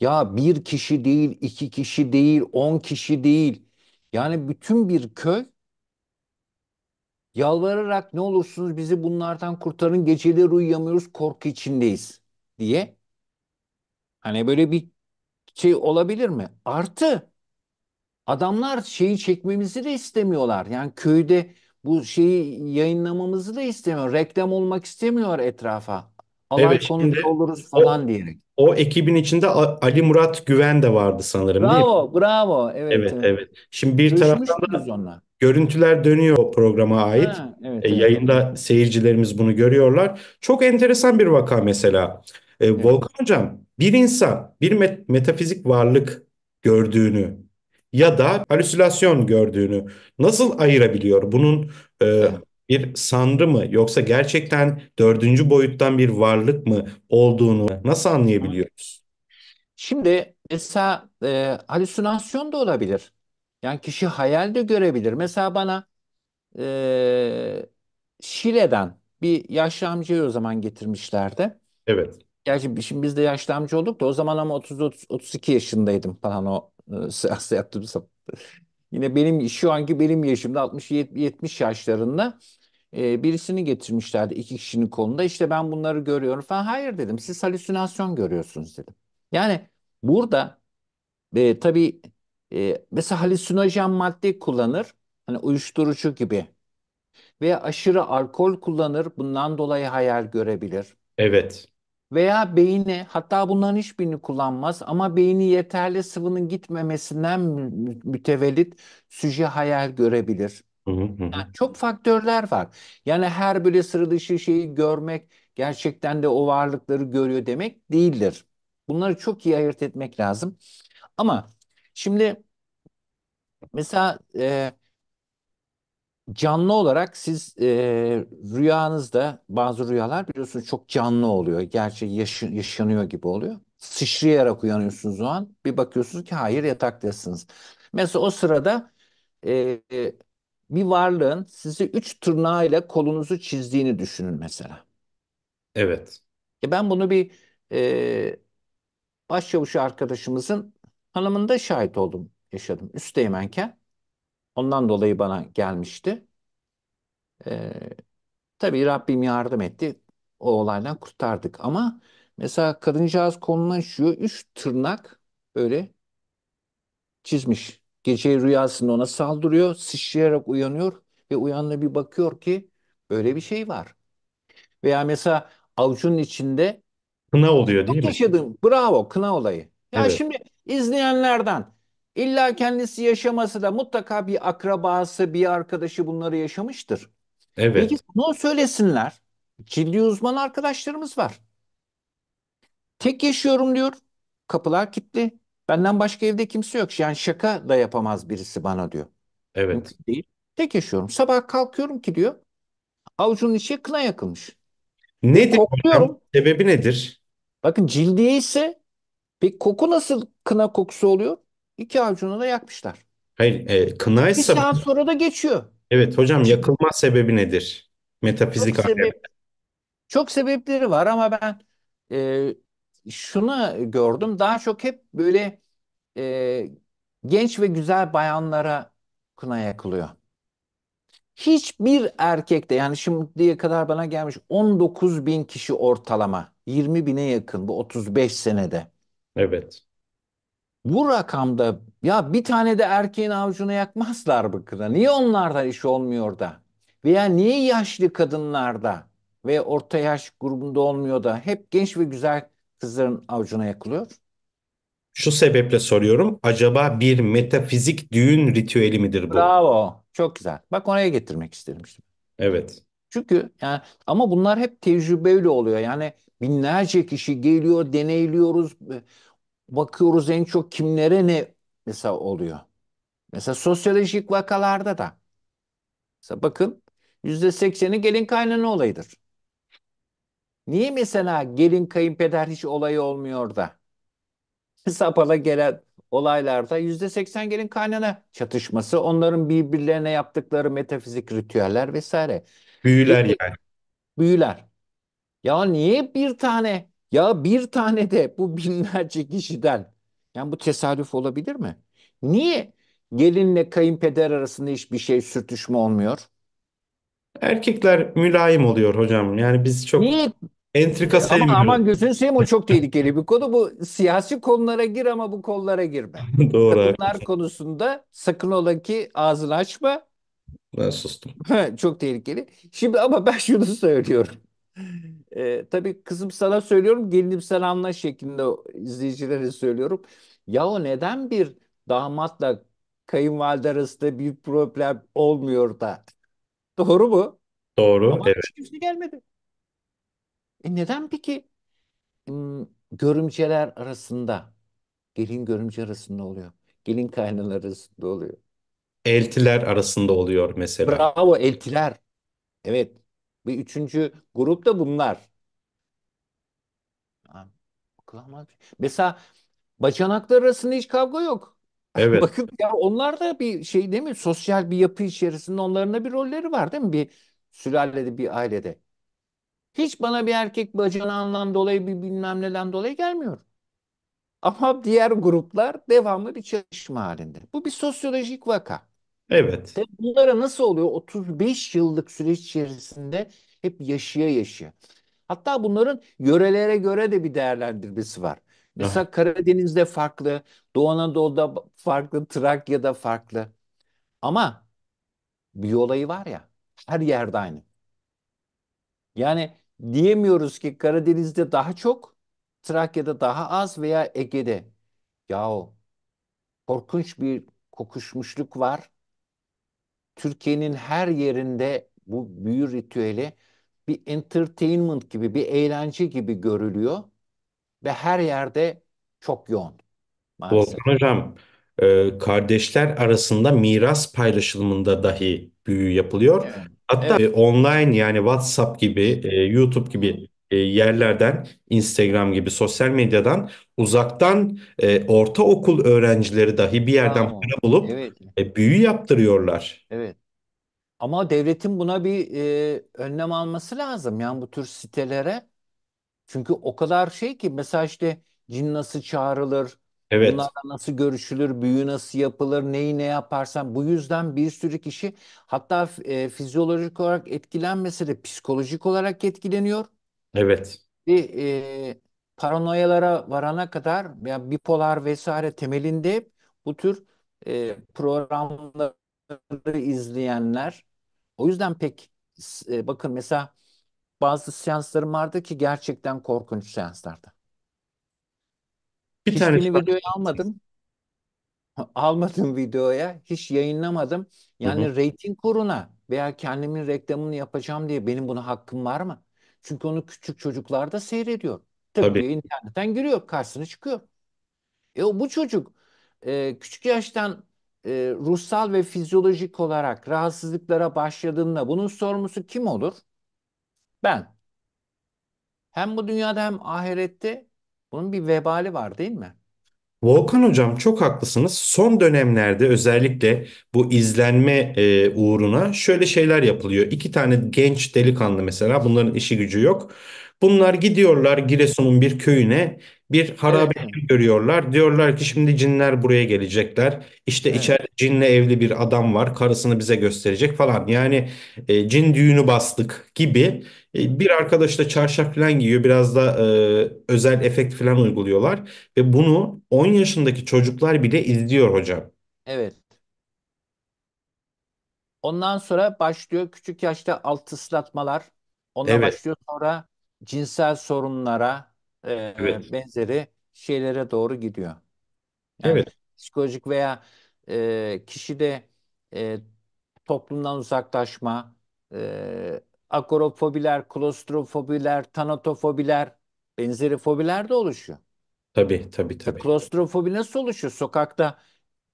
Ya bir kişi değil, iki kişi değil, on kişi değil. Yani bütün bir köy yalvararak ne olursunuz bizi bunlardan kurtarın, geceleri uyuyamıyoruz, korku içindeyiz diye Hani böyle bir şey olabilir mi? Artı adamlar şeyi çekmemizi de istemiyorlar. Yani köyde bu şeyi yayınlamamızı da istemiyor. Reklam olmak istemiyorlar etrafa. Alay Evet, konusu şimdi oluruz o, falan diyerek. o ekibin içinde Ali Murat Güven de vardı sanırım, değil mi? Bravo, bravo. Evet, Evet, evet. Şimdi bir taraftan da onunla? görüntüler dönüyor programa ait. Ha, E, evet, evet. yayında seyircilerimiz bunu görüyorlar. Çok enteresan bir vaka mesela. E, Evet. Volkan Hocam, bir insan bir met metafizik varlık gördüğünü ya da halüsinasyon gördüğünü nasıl ayırabiliyor? Bunun e, bir sanrı mı yoksa gerçekten dördüncü boyuttan bir varlık mı olduğunu nasıl anlayabiliyoruz? Şimdi mesela e, halüsinasyon da olabilir. Yani kişi hayal de görebilir. Mesela bana e, Şile'den bir yaşlı amcayı o zaman getirmişlerdi. Evet. Gerçi şimdi biz de yaşlı amca olduk da o zaman ama 30-32 yaşındaydım falan o e, yaptığım zaman. Yine benim şu anki benim yaşımda 60-70 yaşlarında e, birisini getirmişlerdi iki kişinin kolunda. İşte ben bunları görüyorum falan. Hayır dedim siz halüsinasyon görüyorsunuz dedim. Yani burada e, tabii e, mesela halüsinojen madde kullanır. Hani uyuşturucu gibi. Veya aşırı alkol kullanır. Bundan dolayı hayal görebilir. Evet veya beyni hatta bunların hiçbirini kullanmaz ama beyni yeterli sıvının gitmemesinden mütevellit süje hayal görebilir. Yani çok faktörler var. Yani her böyle sıra dışı şeyi görmek gerçekten de o varlıkları görüyor demek değildir. Bunları çok iyi ayırt etmek lazım. Ama şimdi mesela e, canlı olarak siz e, rüyanızda bazı rüyalar biliyorsunuz çok canlı oluyor. gerçi yaş yaşanıyor gibi oluyor. Sıçrayarak uyanıyorsunuz o an. Bir bakıyorsunuz ki hayır yataktasınız. Mesela o sırada e, bir varlığın sizi üç tırnağıyla kolunuzu çizdiğini düşünün mesela. Evet. E ben bunu bir e, başçavuş arkadaşımızın hanımında şahit oldum, yaşadım. Üsteğmenken Ondan dolayı bana gelmişti. Ee, tabii Rabbim yardım etti. O olaydan kurtardık. Ama mesela kadıncağız konulan şu üç tırnak böyle çizmiş. Gece rüyasında ona saldırıyor, sıçrayarak uyanıyor ve uyanla bir bakıyor ki böyle bir şey var. Veya mesela avucunun içinde Kına oluyor değil mi? yaşadığın bravo kına olayı. Ya Evet. şimdi izleyenlerden İlla kendisi yaşaması da mutlaka bir akrabası, bir arkadaşı bunları yaşamıştır. Evet. Peki bunu söylesinler. Cildi uzman arkadaşlarımız var. Tek yaşıyorum diyor. Kapılar kilitli. Benden başka evde kimse yok. Yani şaka da yapamaz birisi bana diyor. Evet. değil. Tek yaşıyorum. Sabah kalkıyorum ki diyor. Avucunun içi kına yakılmış. Nedir? Kokluyorum. Sebebi nedir? Bakın cildiye ise bir koku nasıl kına kokusu oluyor? İki avucunu da yakmışlar. Hayır, e, Bir saat sonra da geçiyor. evet hocam yakılma sebebi nedir? Metafizik alem. sebep çok sebepleri var ama ben e, şunu gördüm. Daha çok hep böyle e, genç ve güzel bayanlara kına yakılıyor. Hiçbir erkekte yani şimdiye kadar bana gelmiş 19 bin kişi ortalama 20 bine yakın bu 35 senede. Evet bu rakamda ya bir tane de erkeğin avucuna yakmazlar bu kıza. Niye onlarda iş olmuyor da? Veya niye yaşlı kadınlarda ve orta yaş grubunda olmuyor da hep genç ve güzel kızların avucuna yakılıyor? Şu sebeple soruyorum. Acaba bir metafizik düğün ritüeli midir bu? Bravo. Çok güzel. Bak oraya getirmek istedim Evet. Çünkü yani ama bunlar hep tecrübeyle oluyor. Yani binlerce kişi geliyor, deneyliyoruz bakıyoruz en çok kimlere ne mesela oluyor. Mesela sosyolojik vakalarda da. Mesela bakın %80'i gelin kaynana olayıdır. Niye mesela gelin kayınpeder hiç olayı olmuyor da? Sapala gelen olaylarda %80 gelin kaynana çatışması, onların birbirlerine yaptıkları metafizik ritüeller vesaire. Büyüler yani. Büyüler. Ya niye bir tane ya bir tane de bu binlerce kişiden yani bu tesadüf olabilir mi? Niye gelinle kayınpeder arasında hiçbir şey sürtüşme olmuyor? Erkekler mülayim oluyor hocam. Yani biz çok Niye? entrika Ama sevmiyoruz. gözünü seveyim o çok tehlikeli bir konu. Bu siyasi konulara gir ama bu kollara girme. Doğru Kadınlar konusunda sakın ola ki ağzını açma. Ben sustum. Çok tehlikeli. Şimdi ama ben şunu söylüyorum. E, tabii kızım sana söylüyorum, gelinim sen anla şeklinde izleyicilere söylüyorum. o neden bir damatla kayınvalide arasında bir problem olmuyor da? Doğru mu? Doğru, Ama evet. kimse gelmedi. E neden peki ım, hmm, görümceler arasında, gelin görümce arasında oluyor, gelin kaynana arasında oluyor? Eltiler arasında oluyor mesela. Bravo eltiler. Evet. Bir üçüncü grup da bunlar. Şey- Mesela bacanaklar arasında hiç kavga yok. Evet. Bakın ya onlar da bir şey değil mi? Sosyal bir yapı içerisinde onların da bir rolleri var değil mi? Bir sülalede, bir ailede. Hiç bana bir erkek bacanağından dolayı bir bilmem neden dolayı gelmiyor. Ama diğer gruplar devamlı bir çalışma halinde. Bu bir sosyolojik vaka. Evet. bunlara nasıl oluyor? 35 yıllık süreç içerisinde hep yaşaya yaşaya. Hatta bunların yörelere göre de bir değerlendirmesi var. Aha. Mesela Karadeniz'de farklı, Doğu Anadolu'da farklı, Trakya'da farklı. Ama bir olayı var ya, her yerde aynı. Yani diyemiyoruz ki Karadeniz'de daha çok, Trakya'da daha az veya Ege'de. Yahu korkunç bir kokuşmuşluk var. Türkiye'nin her yerinde bu büyü ritüeli bir entertainment gibi, bir eğlence gibi görülüyor ve her yerde çok yoğun maalesef. Volkan Hocam, e, kardeşler arasında miras paylaşımında dahi büyü yapılıyor. Evet. Hatta Evet. e, online yani WhatsApp gibi, e, YouTube gibi e, yerlerden, Instagram gibi sosyal medyadan uzaktan e, okul öğrencileri dahi bir yerden Aa, para bulup evet. e, büyü yaptırıyorlar. Evet. Ama devletin buna bir e, önlem alması lazım. Yani bu tür sitelere. Çünkü o kadar şey ki mesela işte cin nasıl çağrılır, Evet. bunlarla nasıl görüşülür, büyü nasıl yapılır, neyi ne yaparsan. Bu yüzden bir sürü kişi hatta e, fizyolojik olarak etkilenmese de psikolojik olarak etkileniyor. Evet. Bir e, paranoyalara varana kadar ya bipolar vesaire temelinde bu tür e, programları izleyenler. O yüzden pek e, bakın mesela bazı seanslarım vardı ki gerçekten korkunç seanslardı. Bir tane Hiçbirini videoya almadım. Almadım videoya. Hiç yayınlamadım. Yani reyting kuruna veya kendimin reklamını yapacağım diye benim buna hakkım var mı? Çünkü onu küçük çocuklar da seyrediyor. Tabii, Tabii. internetten giriyor, karşısına çıkıyor. E bu çocuk e, küçük yaştan e, ruhsal ve fizyolojik olarak rahatsızlıklara başladığında bunun sorumlusu kim olur? Ben. Hem bu dünyada hem ahirette bunun bir vebali var değil mi? Volkan hocam çok haklısınız. Son dönemlerde özellikle bu izlenme e, uğruna şöyle şeyler yapılıyor. İki tane genç delikanlı mesela bunların işi gücü yok. Bunlar gidiyorlar Giresun'un bir köyüne bir harabe evet. görüyorlar. Diyorlar ki şimdi cinler buraya gelecekler. İşte evet. içeride cinle evli bir adam var. Karısını bize gösterecek falan. Yani e, cin düğünü bastık gibi. E, bir arkadaş da çarşaf falan giyiyor. Biraz da e, özel efekt falan uyguluyorlar. Ve bunu 10 yaşındaki çocuklar bile izliyor hocam. Evet. Ondan sonra başlıyor küçük yaşta alt ıslatmalar. Ondan Evet. başlıyor sonra cinsel sorunlara, e, Evet. benzeri şeylere doğru gidiyor. Yani Evet. psikolojik veya e, kişide e, toplumdan uzaklaşma, e, agorafobiler, klostrofobiler, tanatofobiler benzeri fobiler de oluşuyor. Tabii tabii Mesela tabii. klostrofobi nasıl oluşuyor? Sokakta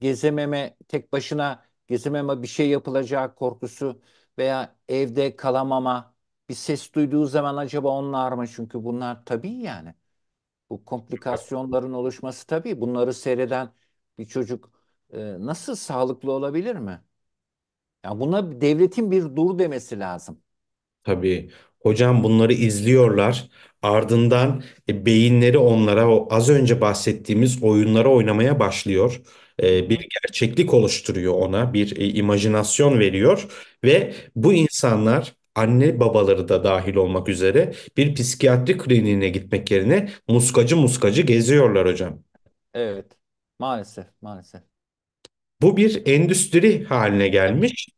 gezememe, tek başına gezememe bir şey yapılacağı korkusu veya evde kalamama bir ses duyduğu zaman acaba onlar mı? Çünkü bunlar tabii yani. Bu komplikasyonların oluşması tabii. Bunları seyreden bir çocuk e, nasıl sağlıklı olabilir mi? Yani buna devletin bir dur demesi lazım. Tabii. Hocam bunları izliyorlar. Ardından e, beyinleri onlara o az önce bahsettiğimiz oyunlara oynamaya başlıyor. E, bir gerçeklik oluşturuyor ona, bir e, imajinasyon veriyor ve bu insanlar anne babaları da dahil olmak üzere bir psikiyatri kliniğine gitmek yerine muskacı muskacı geziyorlar hocam. Evet, maalesef, maalesef. Bu bir endüstri haline gelmiş.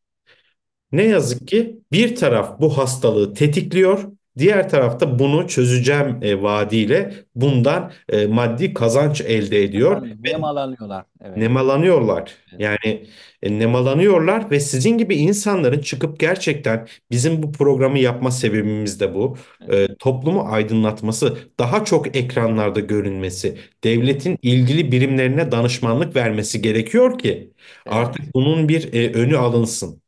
Ne yazık ki bir taraf bu hastalığı tetikliyor, Diğer tarafta bunu çözeceğim e, vaadiyle bundan e, maddi kazanç elde ediyor. Tabii, ve nemalanıyorlar. Evet. Nemalanıyorlar. Evet. Yani e, nemalanıyorlar ve sizin gibi insanların çıkıp gerçekten bizim bu programı yapma sebebimiz de bu. Evet. E, toplumu aydınlatması, daha çok ekranlarda görünmesi, devletin ilgili birimlerine danışmanlık vermesi gerekiyor ki artık bunun bir e, önü alınsın.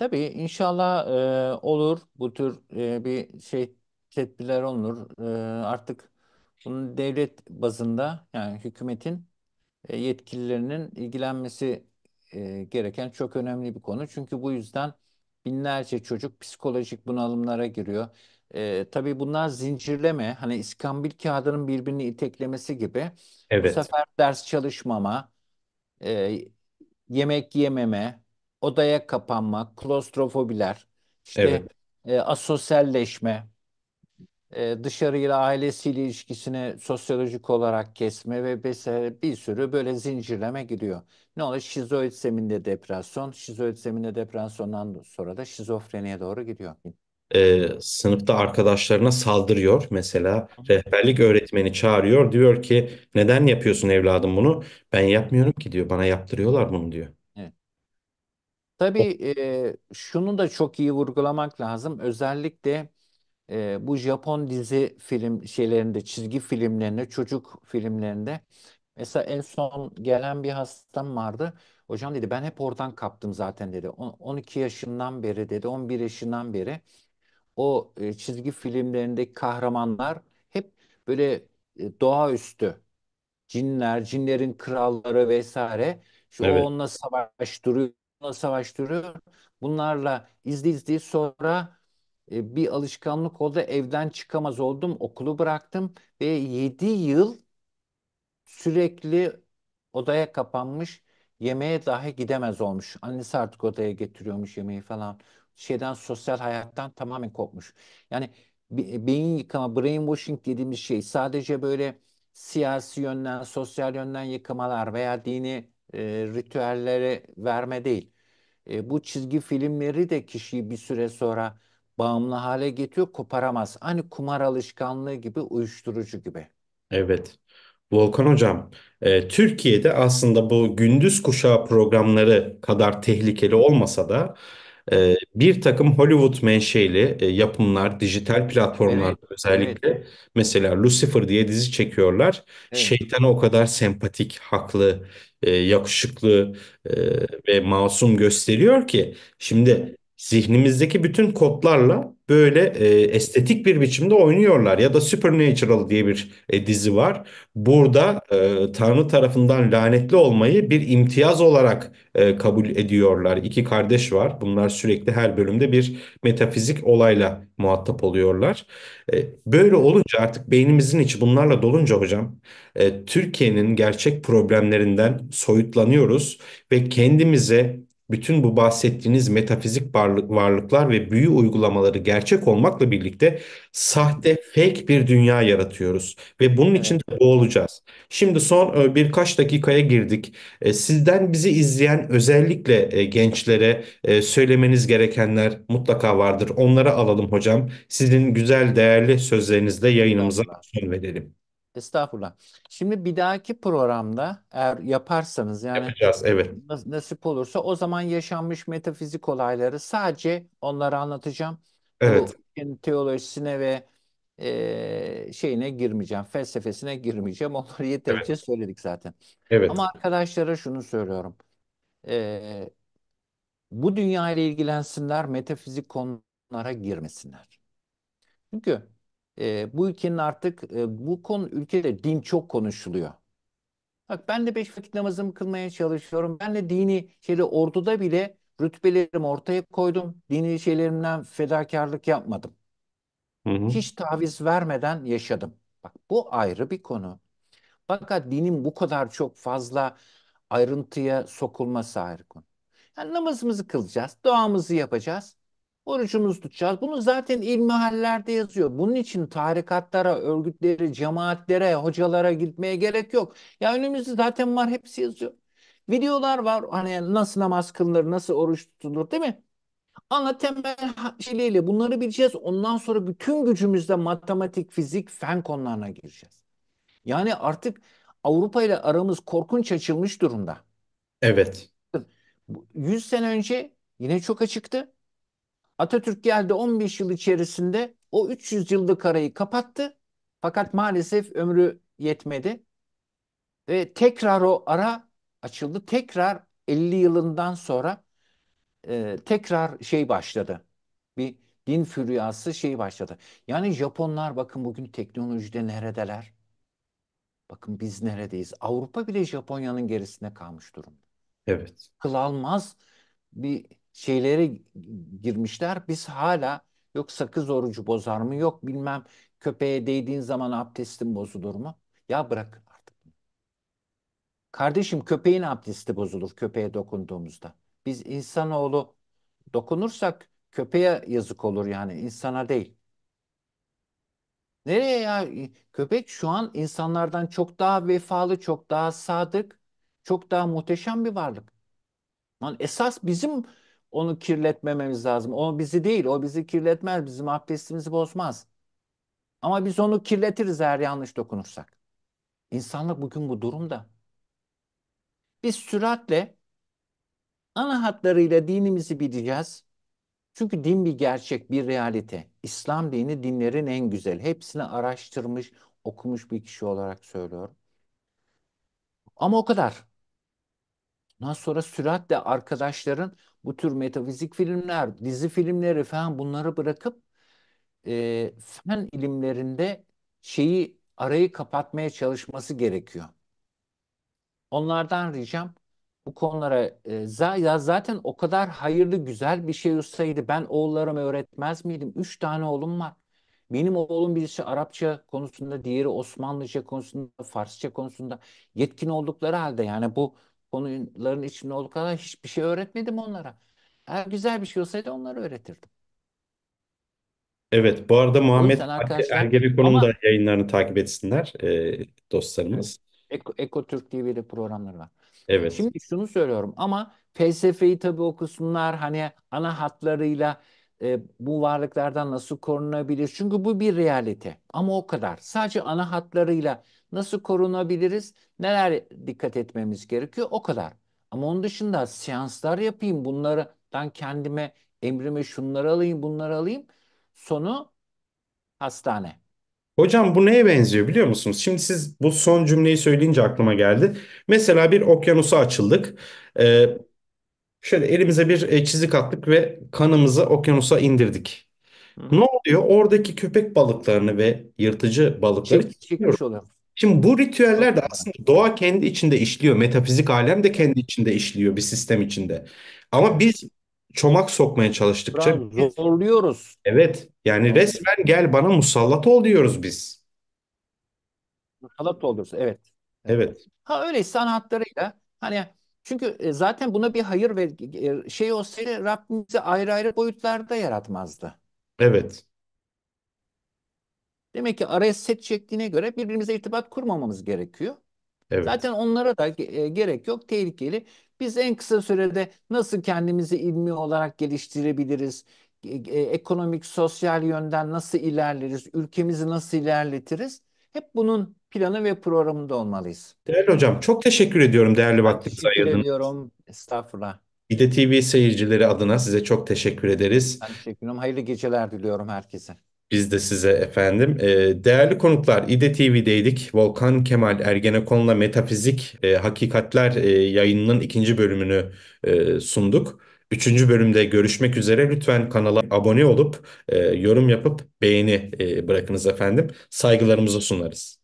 Tabii inşallah e, olur bu tür e, bir şey tedbirler olur. E, artık bunun devlet bazında yani hükümetin e, yetkililerinin ilgilenmesi e, gereken çok önemli bir konu. Çünkü bu yüzden binlerce çocuk psikolojik bunalımlara giriyor. E, tabii bunlar zincirleme, hani iskambil kağıdının birbirini iteklemesi gibi. Bu Evet. sefer ders çalışmama, e, yemek yememe, odaya kapanma, klostrofobiler, işte Evet. e, asosyalleşme, e, dışarıyla ailesiyle ilişkisini sosyolojik olarak kesme ve vesaire bir sürü böyle zincirleme gidiyor. Ne oluyor? Şizoid zeminde depresyon, şizoid zeminde depresyondan sonra da şizofreniye doğru gidiyor. e, sınıfta arkadaşlarına saldırıyor. Mesela rehberlik öğretmeni çağırıyor. Diyor ki neden yapıyorsun evladım bunu? Ben yapmıyorum ki diyor. Bana yaptırıyorlar bunu diyor. Tabii e, şunu da çok iyi vurgulamak lazım. Özellikle bu Japon dizi film şeylerinde, çizgi filmlerinde, çocuk filmlerinde mesela en son gelen bir hastam vardı. Hocam dedi ben hep oradan kaptım zaten dedi. 12 yaşından beri dedi, 11 yaşından beri o çizgi filmlerindeki kahramanlar hep böyle doğaüstü cinler, cinlerin kralları vesaire. İşte o Evet. onunla savaştırıyor savaş türü. Bunlarla izli izli sonra e, bir alışkanlık oldu. Evden çıkamaz oldum. Okulu bıraktım ve 7 yıl sürekli odaya kapanmış. Yemeğe dahi gidemez olmuş. Annesi artık odaya getiriyormuş yemeği falan. Şeyden sosyal hayattan tamamen kopmuş. Yani beyin yıkama, brainwashing dediğimiz şey sadece böyle siyasi yönden, sosyal yönden yıkamalar veya dini e, ritüellere verme değil. E, bu çizgi filmleri de kişiyi bir süre sonra bağımlı hale getiriyor, koparamaz. Hani kumar alışkanlığı gibi, uyuşturucu gibi. Evet. Volkan Hocam, e, Türkiye'de aslında bu gündüz kuşağı programları kadar tehlikeli olmasa da e, bir takım Hollywood menşeli e, yapımlar, dijital platformlarda Evet, özellikle mesela Lucifer diye dizi çekiyorlar. evet. Şeytana o kadar sempatik, haklı, e, yakışıklı e, ve masum gösteriyor ki şimdi zihnimizdeki bütün kodlarla böyle e, estetik bir biçimde oynuyorlar. Ya da Supernatural diye bir e, dizi var. Burada e, Tanrı tarafından lanetli olmayı bir imtiyaz olarak e, kabul ediyorlar. İki kardeş var. Bunlar sürekli her bölümde bir metafizik olayla muhatap oluyorlar. E, böyle olunca artık beynimizin içi bunlarla dolunca hocam e, Türkiye'nin gerçek problemlerinden soyutlanıyoruz ve kendimize bütün bu bahsettiğiniz metafizik varlık, varlıklar ve büyü uygulamaları gerçek olmakla birlikte sahte, fake bir dünya yaratıyoruz ve bunun içinde boğulacağız. Şimdi son e, birkaç dakikaya girdik. E, sizden bizi izleyen özellikle e, gençlere söylemeniz gerekenler mutlaka vardır. Onlara alalım hocam. Sizin güzel, değerli sözlerinizle yayınımıza son verelim. Estağfurullah. Şimdi bir dahaki programda eğer yaparsanız yani Yapacağız, evet. nasip olursa o zaman yaşanmış metafizik olayları sadece onları anlatacağım. Evet, ülkenin teolojisine ve e, şeyine girmeyeceğim, felsefesine girmeyeceğim. Onları evet, yeterince söyledik zaten. evet. Ama arkadaşlara şunu söylüyorum. E, bu dünyayla ilgilensinler, metafizik konulara girmesinler. Çünkü e, bu ülkenin artık e, bu konu ülkede din çok konuşuluyor. Bak ben de beş vakit namazımı kılmaya çalışıyorum. Ben de dini şeyde orduda bile rütbelerimi ortaya koydum. Dini şeylerimden fedakarlık yapmadım. Hı hı. Hiç taviz vermeden yaşadım. Bak bu ayrı bir konu. Fakat dinin bu kadar çok fazla ayrıntıya sokulması ayrı konu. Yani namazımızı kılacağız, duamızı yapacağız. Orucumuzu tutacağız. Bunu zaten ilmihallerde yazıyor. Bunun için tarikatlara, örgütlere, cemaatlere, hocalara gitmeye gerek yok. Ya önümüzde zaten var hepsi yazıyor. Videolar var hani nasıl namaz kılınır, nasıl oruç tutulur değil mi? Ana temel şeyleriyle bunları bileceğiz. Ondan sonra bütün gücümüzle matematik, fizik, fen konularına gireceğiz. Yani artık Avrupa ile aramız korkunç açılmış durumda. Evet. 100 sene önce yine çok açıktı. Atatürk geldi 15 yıl içerisinde o 300 yıllık arayı kapattı. Fakat maalesef ömrü yetmedi. Ve tekrar o ara açıldı. Tekrar 50 yılından sonra e, tekrar şey başladı. Bir din füryası şey başladı. Yani Japonlar bakın bugün teknolojide neredeler? Bakın biz neredeyiz? Avrupa bile Japonya'nın gerisinde kalmış durumda. Evet. Kıl almaz bir şeylere girmişler. Biz hala yok sakız orucu bozar mı yok bilmem köpeğe değdiğin zaman abdestin bozulur mu? Ya bırak artık. Kardeşim köpeğin abdesti bozulur köpeğe dokunduğumuzda. Biz insanoğlu dokunursak köpeğe yazık olur yani insana değil. Nereye ya? Köpek şu an insanlardan çok daha vefalı, çok daha sadık, çok daha muhteşem bir varlık. Lan esas bizim onu kirletmememiz lazım. O bizi değil, o bizi kirletmez, bizim abdestimizi bozmaz. Ama biz onu kirletiriz eğer yanlış dokunursak. İnsanlık bugün bu durumda. Biz süratle ana hatlarıyla dinimizi bileceğiz. Çünkü din bir gerçek, bir realite. İslam dini dinlerin en güzel. Hepsini araştırmış, okumuş bir kişi olarak söylüyorum. Ama o kadar. Ondan sonra süratle arkadaşların bu tür metafizik filmler, dizi filmleri falan bunları bırakıp e, fen ilimlerinde şeyi arayı kapatmaya çalışması gerekiyor. Onlardan ricam bu konulara e, ya zaten o kadar hayırlı güzel bir şey olsaydı ben oğullarıma öğretmez miydim? Üç tane oğlum var. Benim oğlum birisi Arapça konusunda, diğeri Osmanlıca konusunda, Farsça konusunda yetkin oldukları halde yani bu konuların içinde olduk kadar hiçbir şey öğretmedim onlara. Eğer güzel bir şey olsaydı onları öğretirdim. Evet, bu arada Muhammed arkadaşlar Ergenekon'un da ama yayınlarını takip etsinler e, dostlarımız. Eko, Ekotürk diye bir programları var. Evet, Şimdi şunu söylüyorum ama felsefeyi tabii okusunlar hani ana hatlarıyla e, bu varlıklardan nasıl korunabilir? Çünkü bu bir realite ama o kadar. Sadece ana hatlarıyla Nasıl korunabiliriz? Neler dikkat etmemiz gerekiyor? O kadar. Ama onun dışında seanslar yapayım. Bunlardan kendime emrime şunları alayım, bunları alayım. Sonu hastane. Hocam bu neye benziyor biliyor musunuz? Şimdi siz bu son cümleyi söyleyince aklıma geldi. Mesela bir okyanusa açıldık. Ee, şöyle elimize bir e, çizik attık ve kanımızı okyanusa indirdik. Hı. Ne oluyor? Oradaki köpek balıklarını ve yırtıcı balıkları Çek, çekmiş oluyor. Şimdi bu ritüeller de aslında doğa kendi içinde işliyor. Metafizik alem de kendi içinde işliyor bir sistem içinde. Ama biz çomak sokmaya çalıştıkça Biraz zorluyoruz. evet yani resmen gel bana musallat ol diyoruz biz. Musallat olursa evet. Evet. Ha öyle sanatlarıyla hani çünkü e, zaten buna bir hayır ve e, şey olsaydı Rabbimizi ayrı ayrı boyutlarda yaratmazdı. Evet. Demek ki araya set şekline göre birbirimize irtibat kurmamamız gerekiyor. Evet. Zaten onlara da e, gerek yok. Tehlikeli. Biz en kısa sürede nasıl kendimizi ilmi olarak geliştirebiliriz? Ekonomik, sosyal yönden nasıl ilerleriz? Ülkemizi nasıl ilerletiriz? Hep bunun planı ve programında olmalıyız. Değerli hocam çok teşekkür ediyorum değerli vaktinizi ayırdığınız. Teşekkür ediyorum. Estağfurullah. İde TV seyircileri adına size çok teşekkür ederiz. Ben teşekkür ederim. Hayırlı geceler diliyorum herkese. Biz de size efendim. Ee, değerli konuklar, İde TV'deydik. Volkan Kemal Ergenekon'la Metafizik e, Hakikatler e, yayınının ikinci bölümünü e, sunduk. Üçüncü bölümde görüşmek üzere. Lütfen kanala abone olup, yorum yapıp beğeni bırakınız efendim. Saygılarımızı sunarız.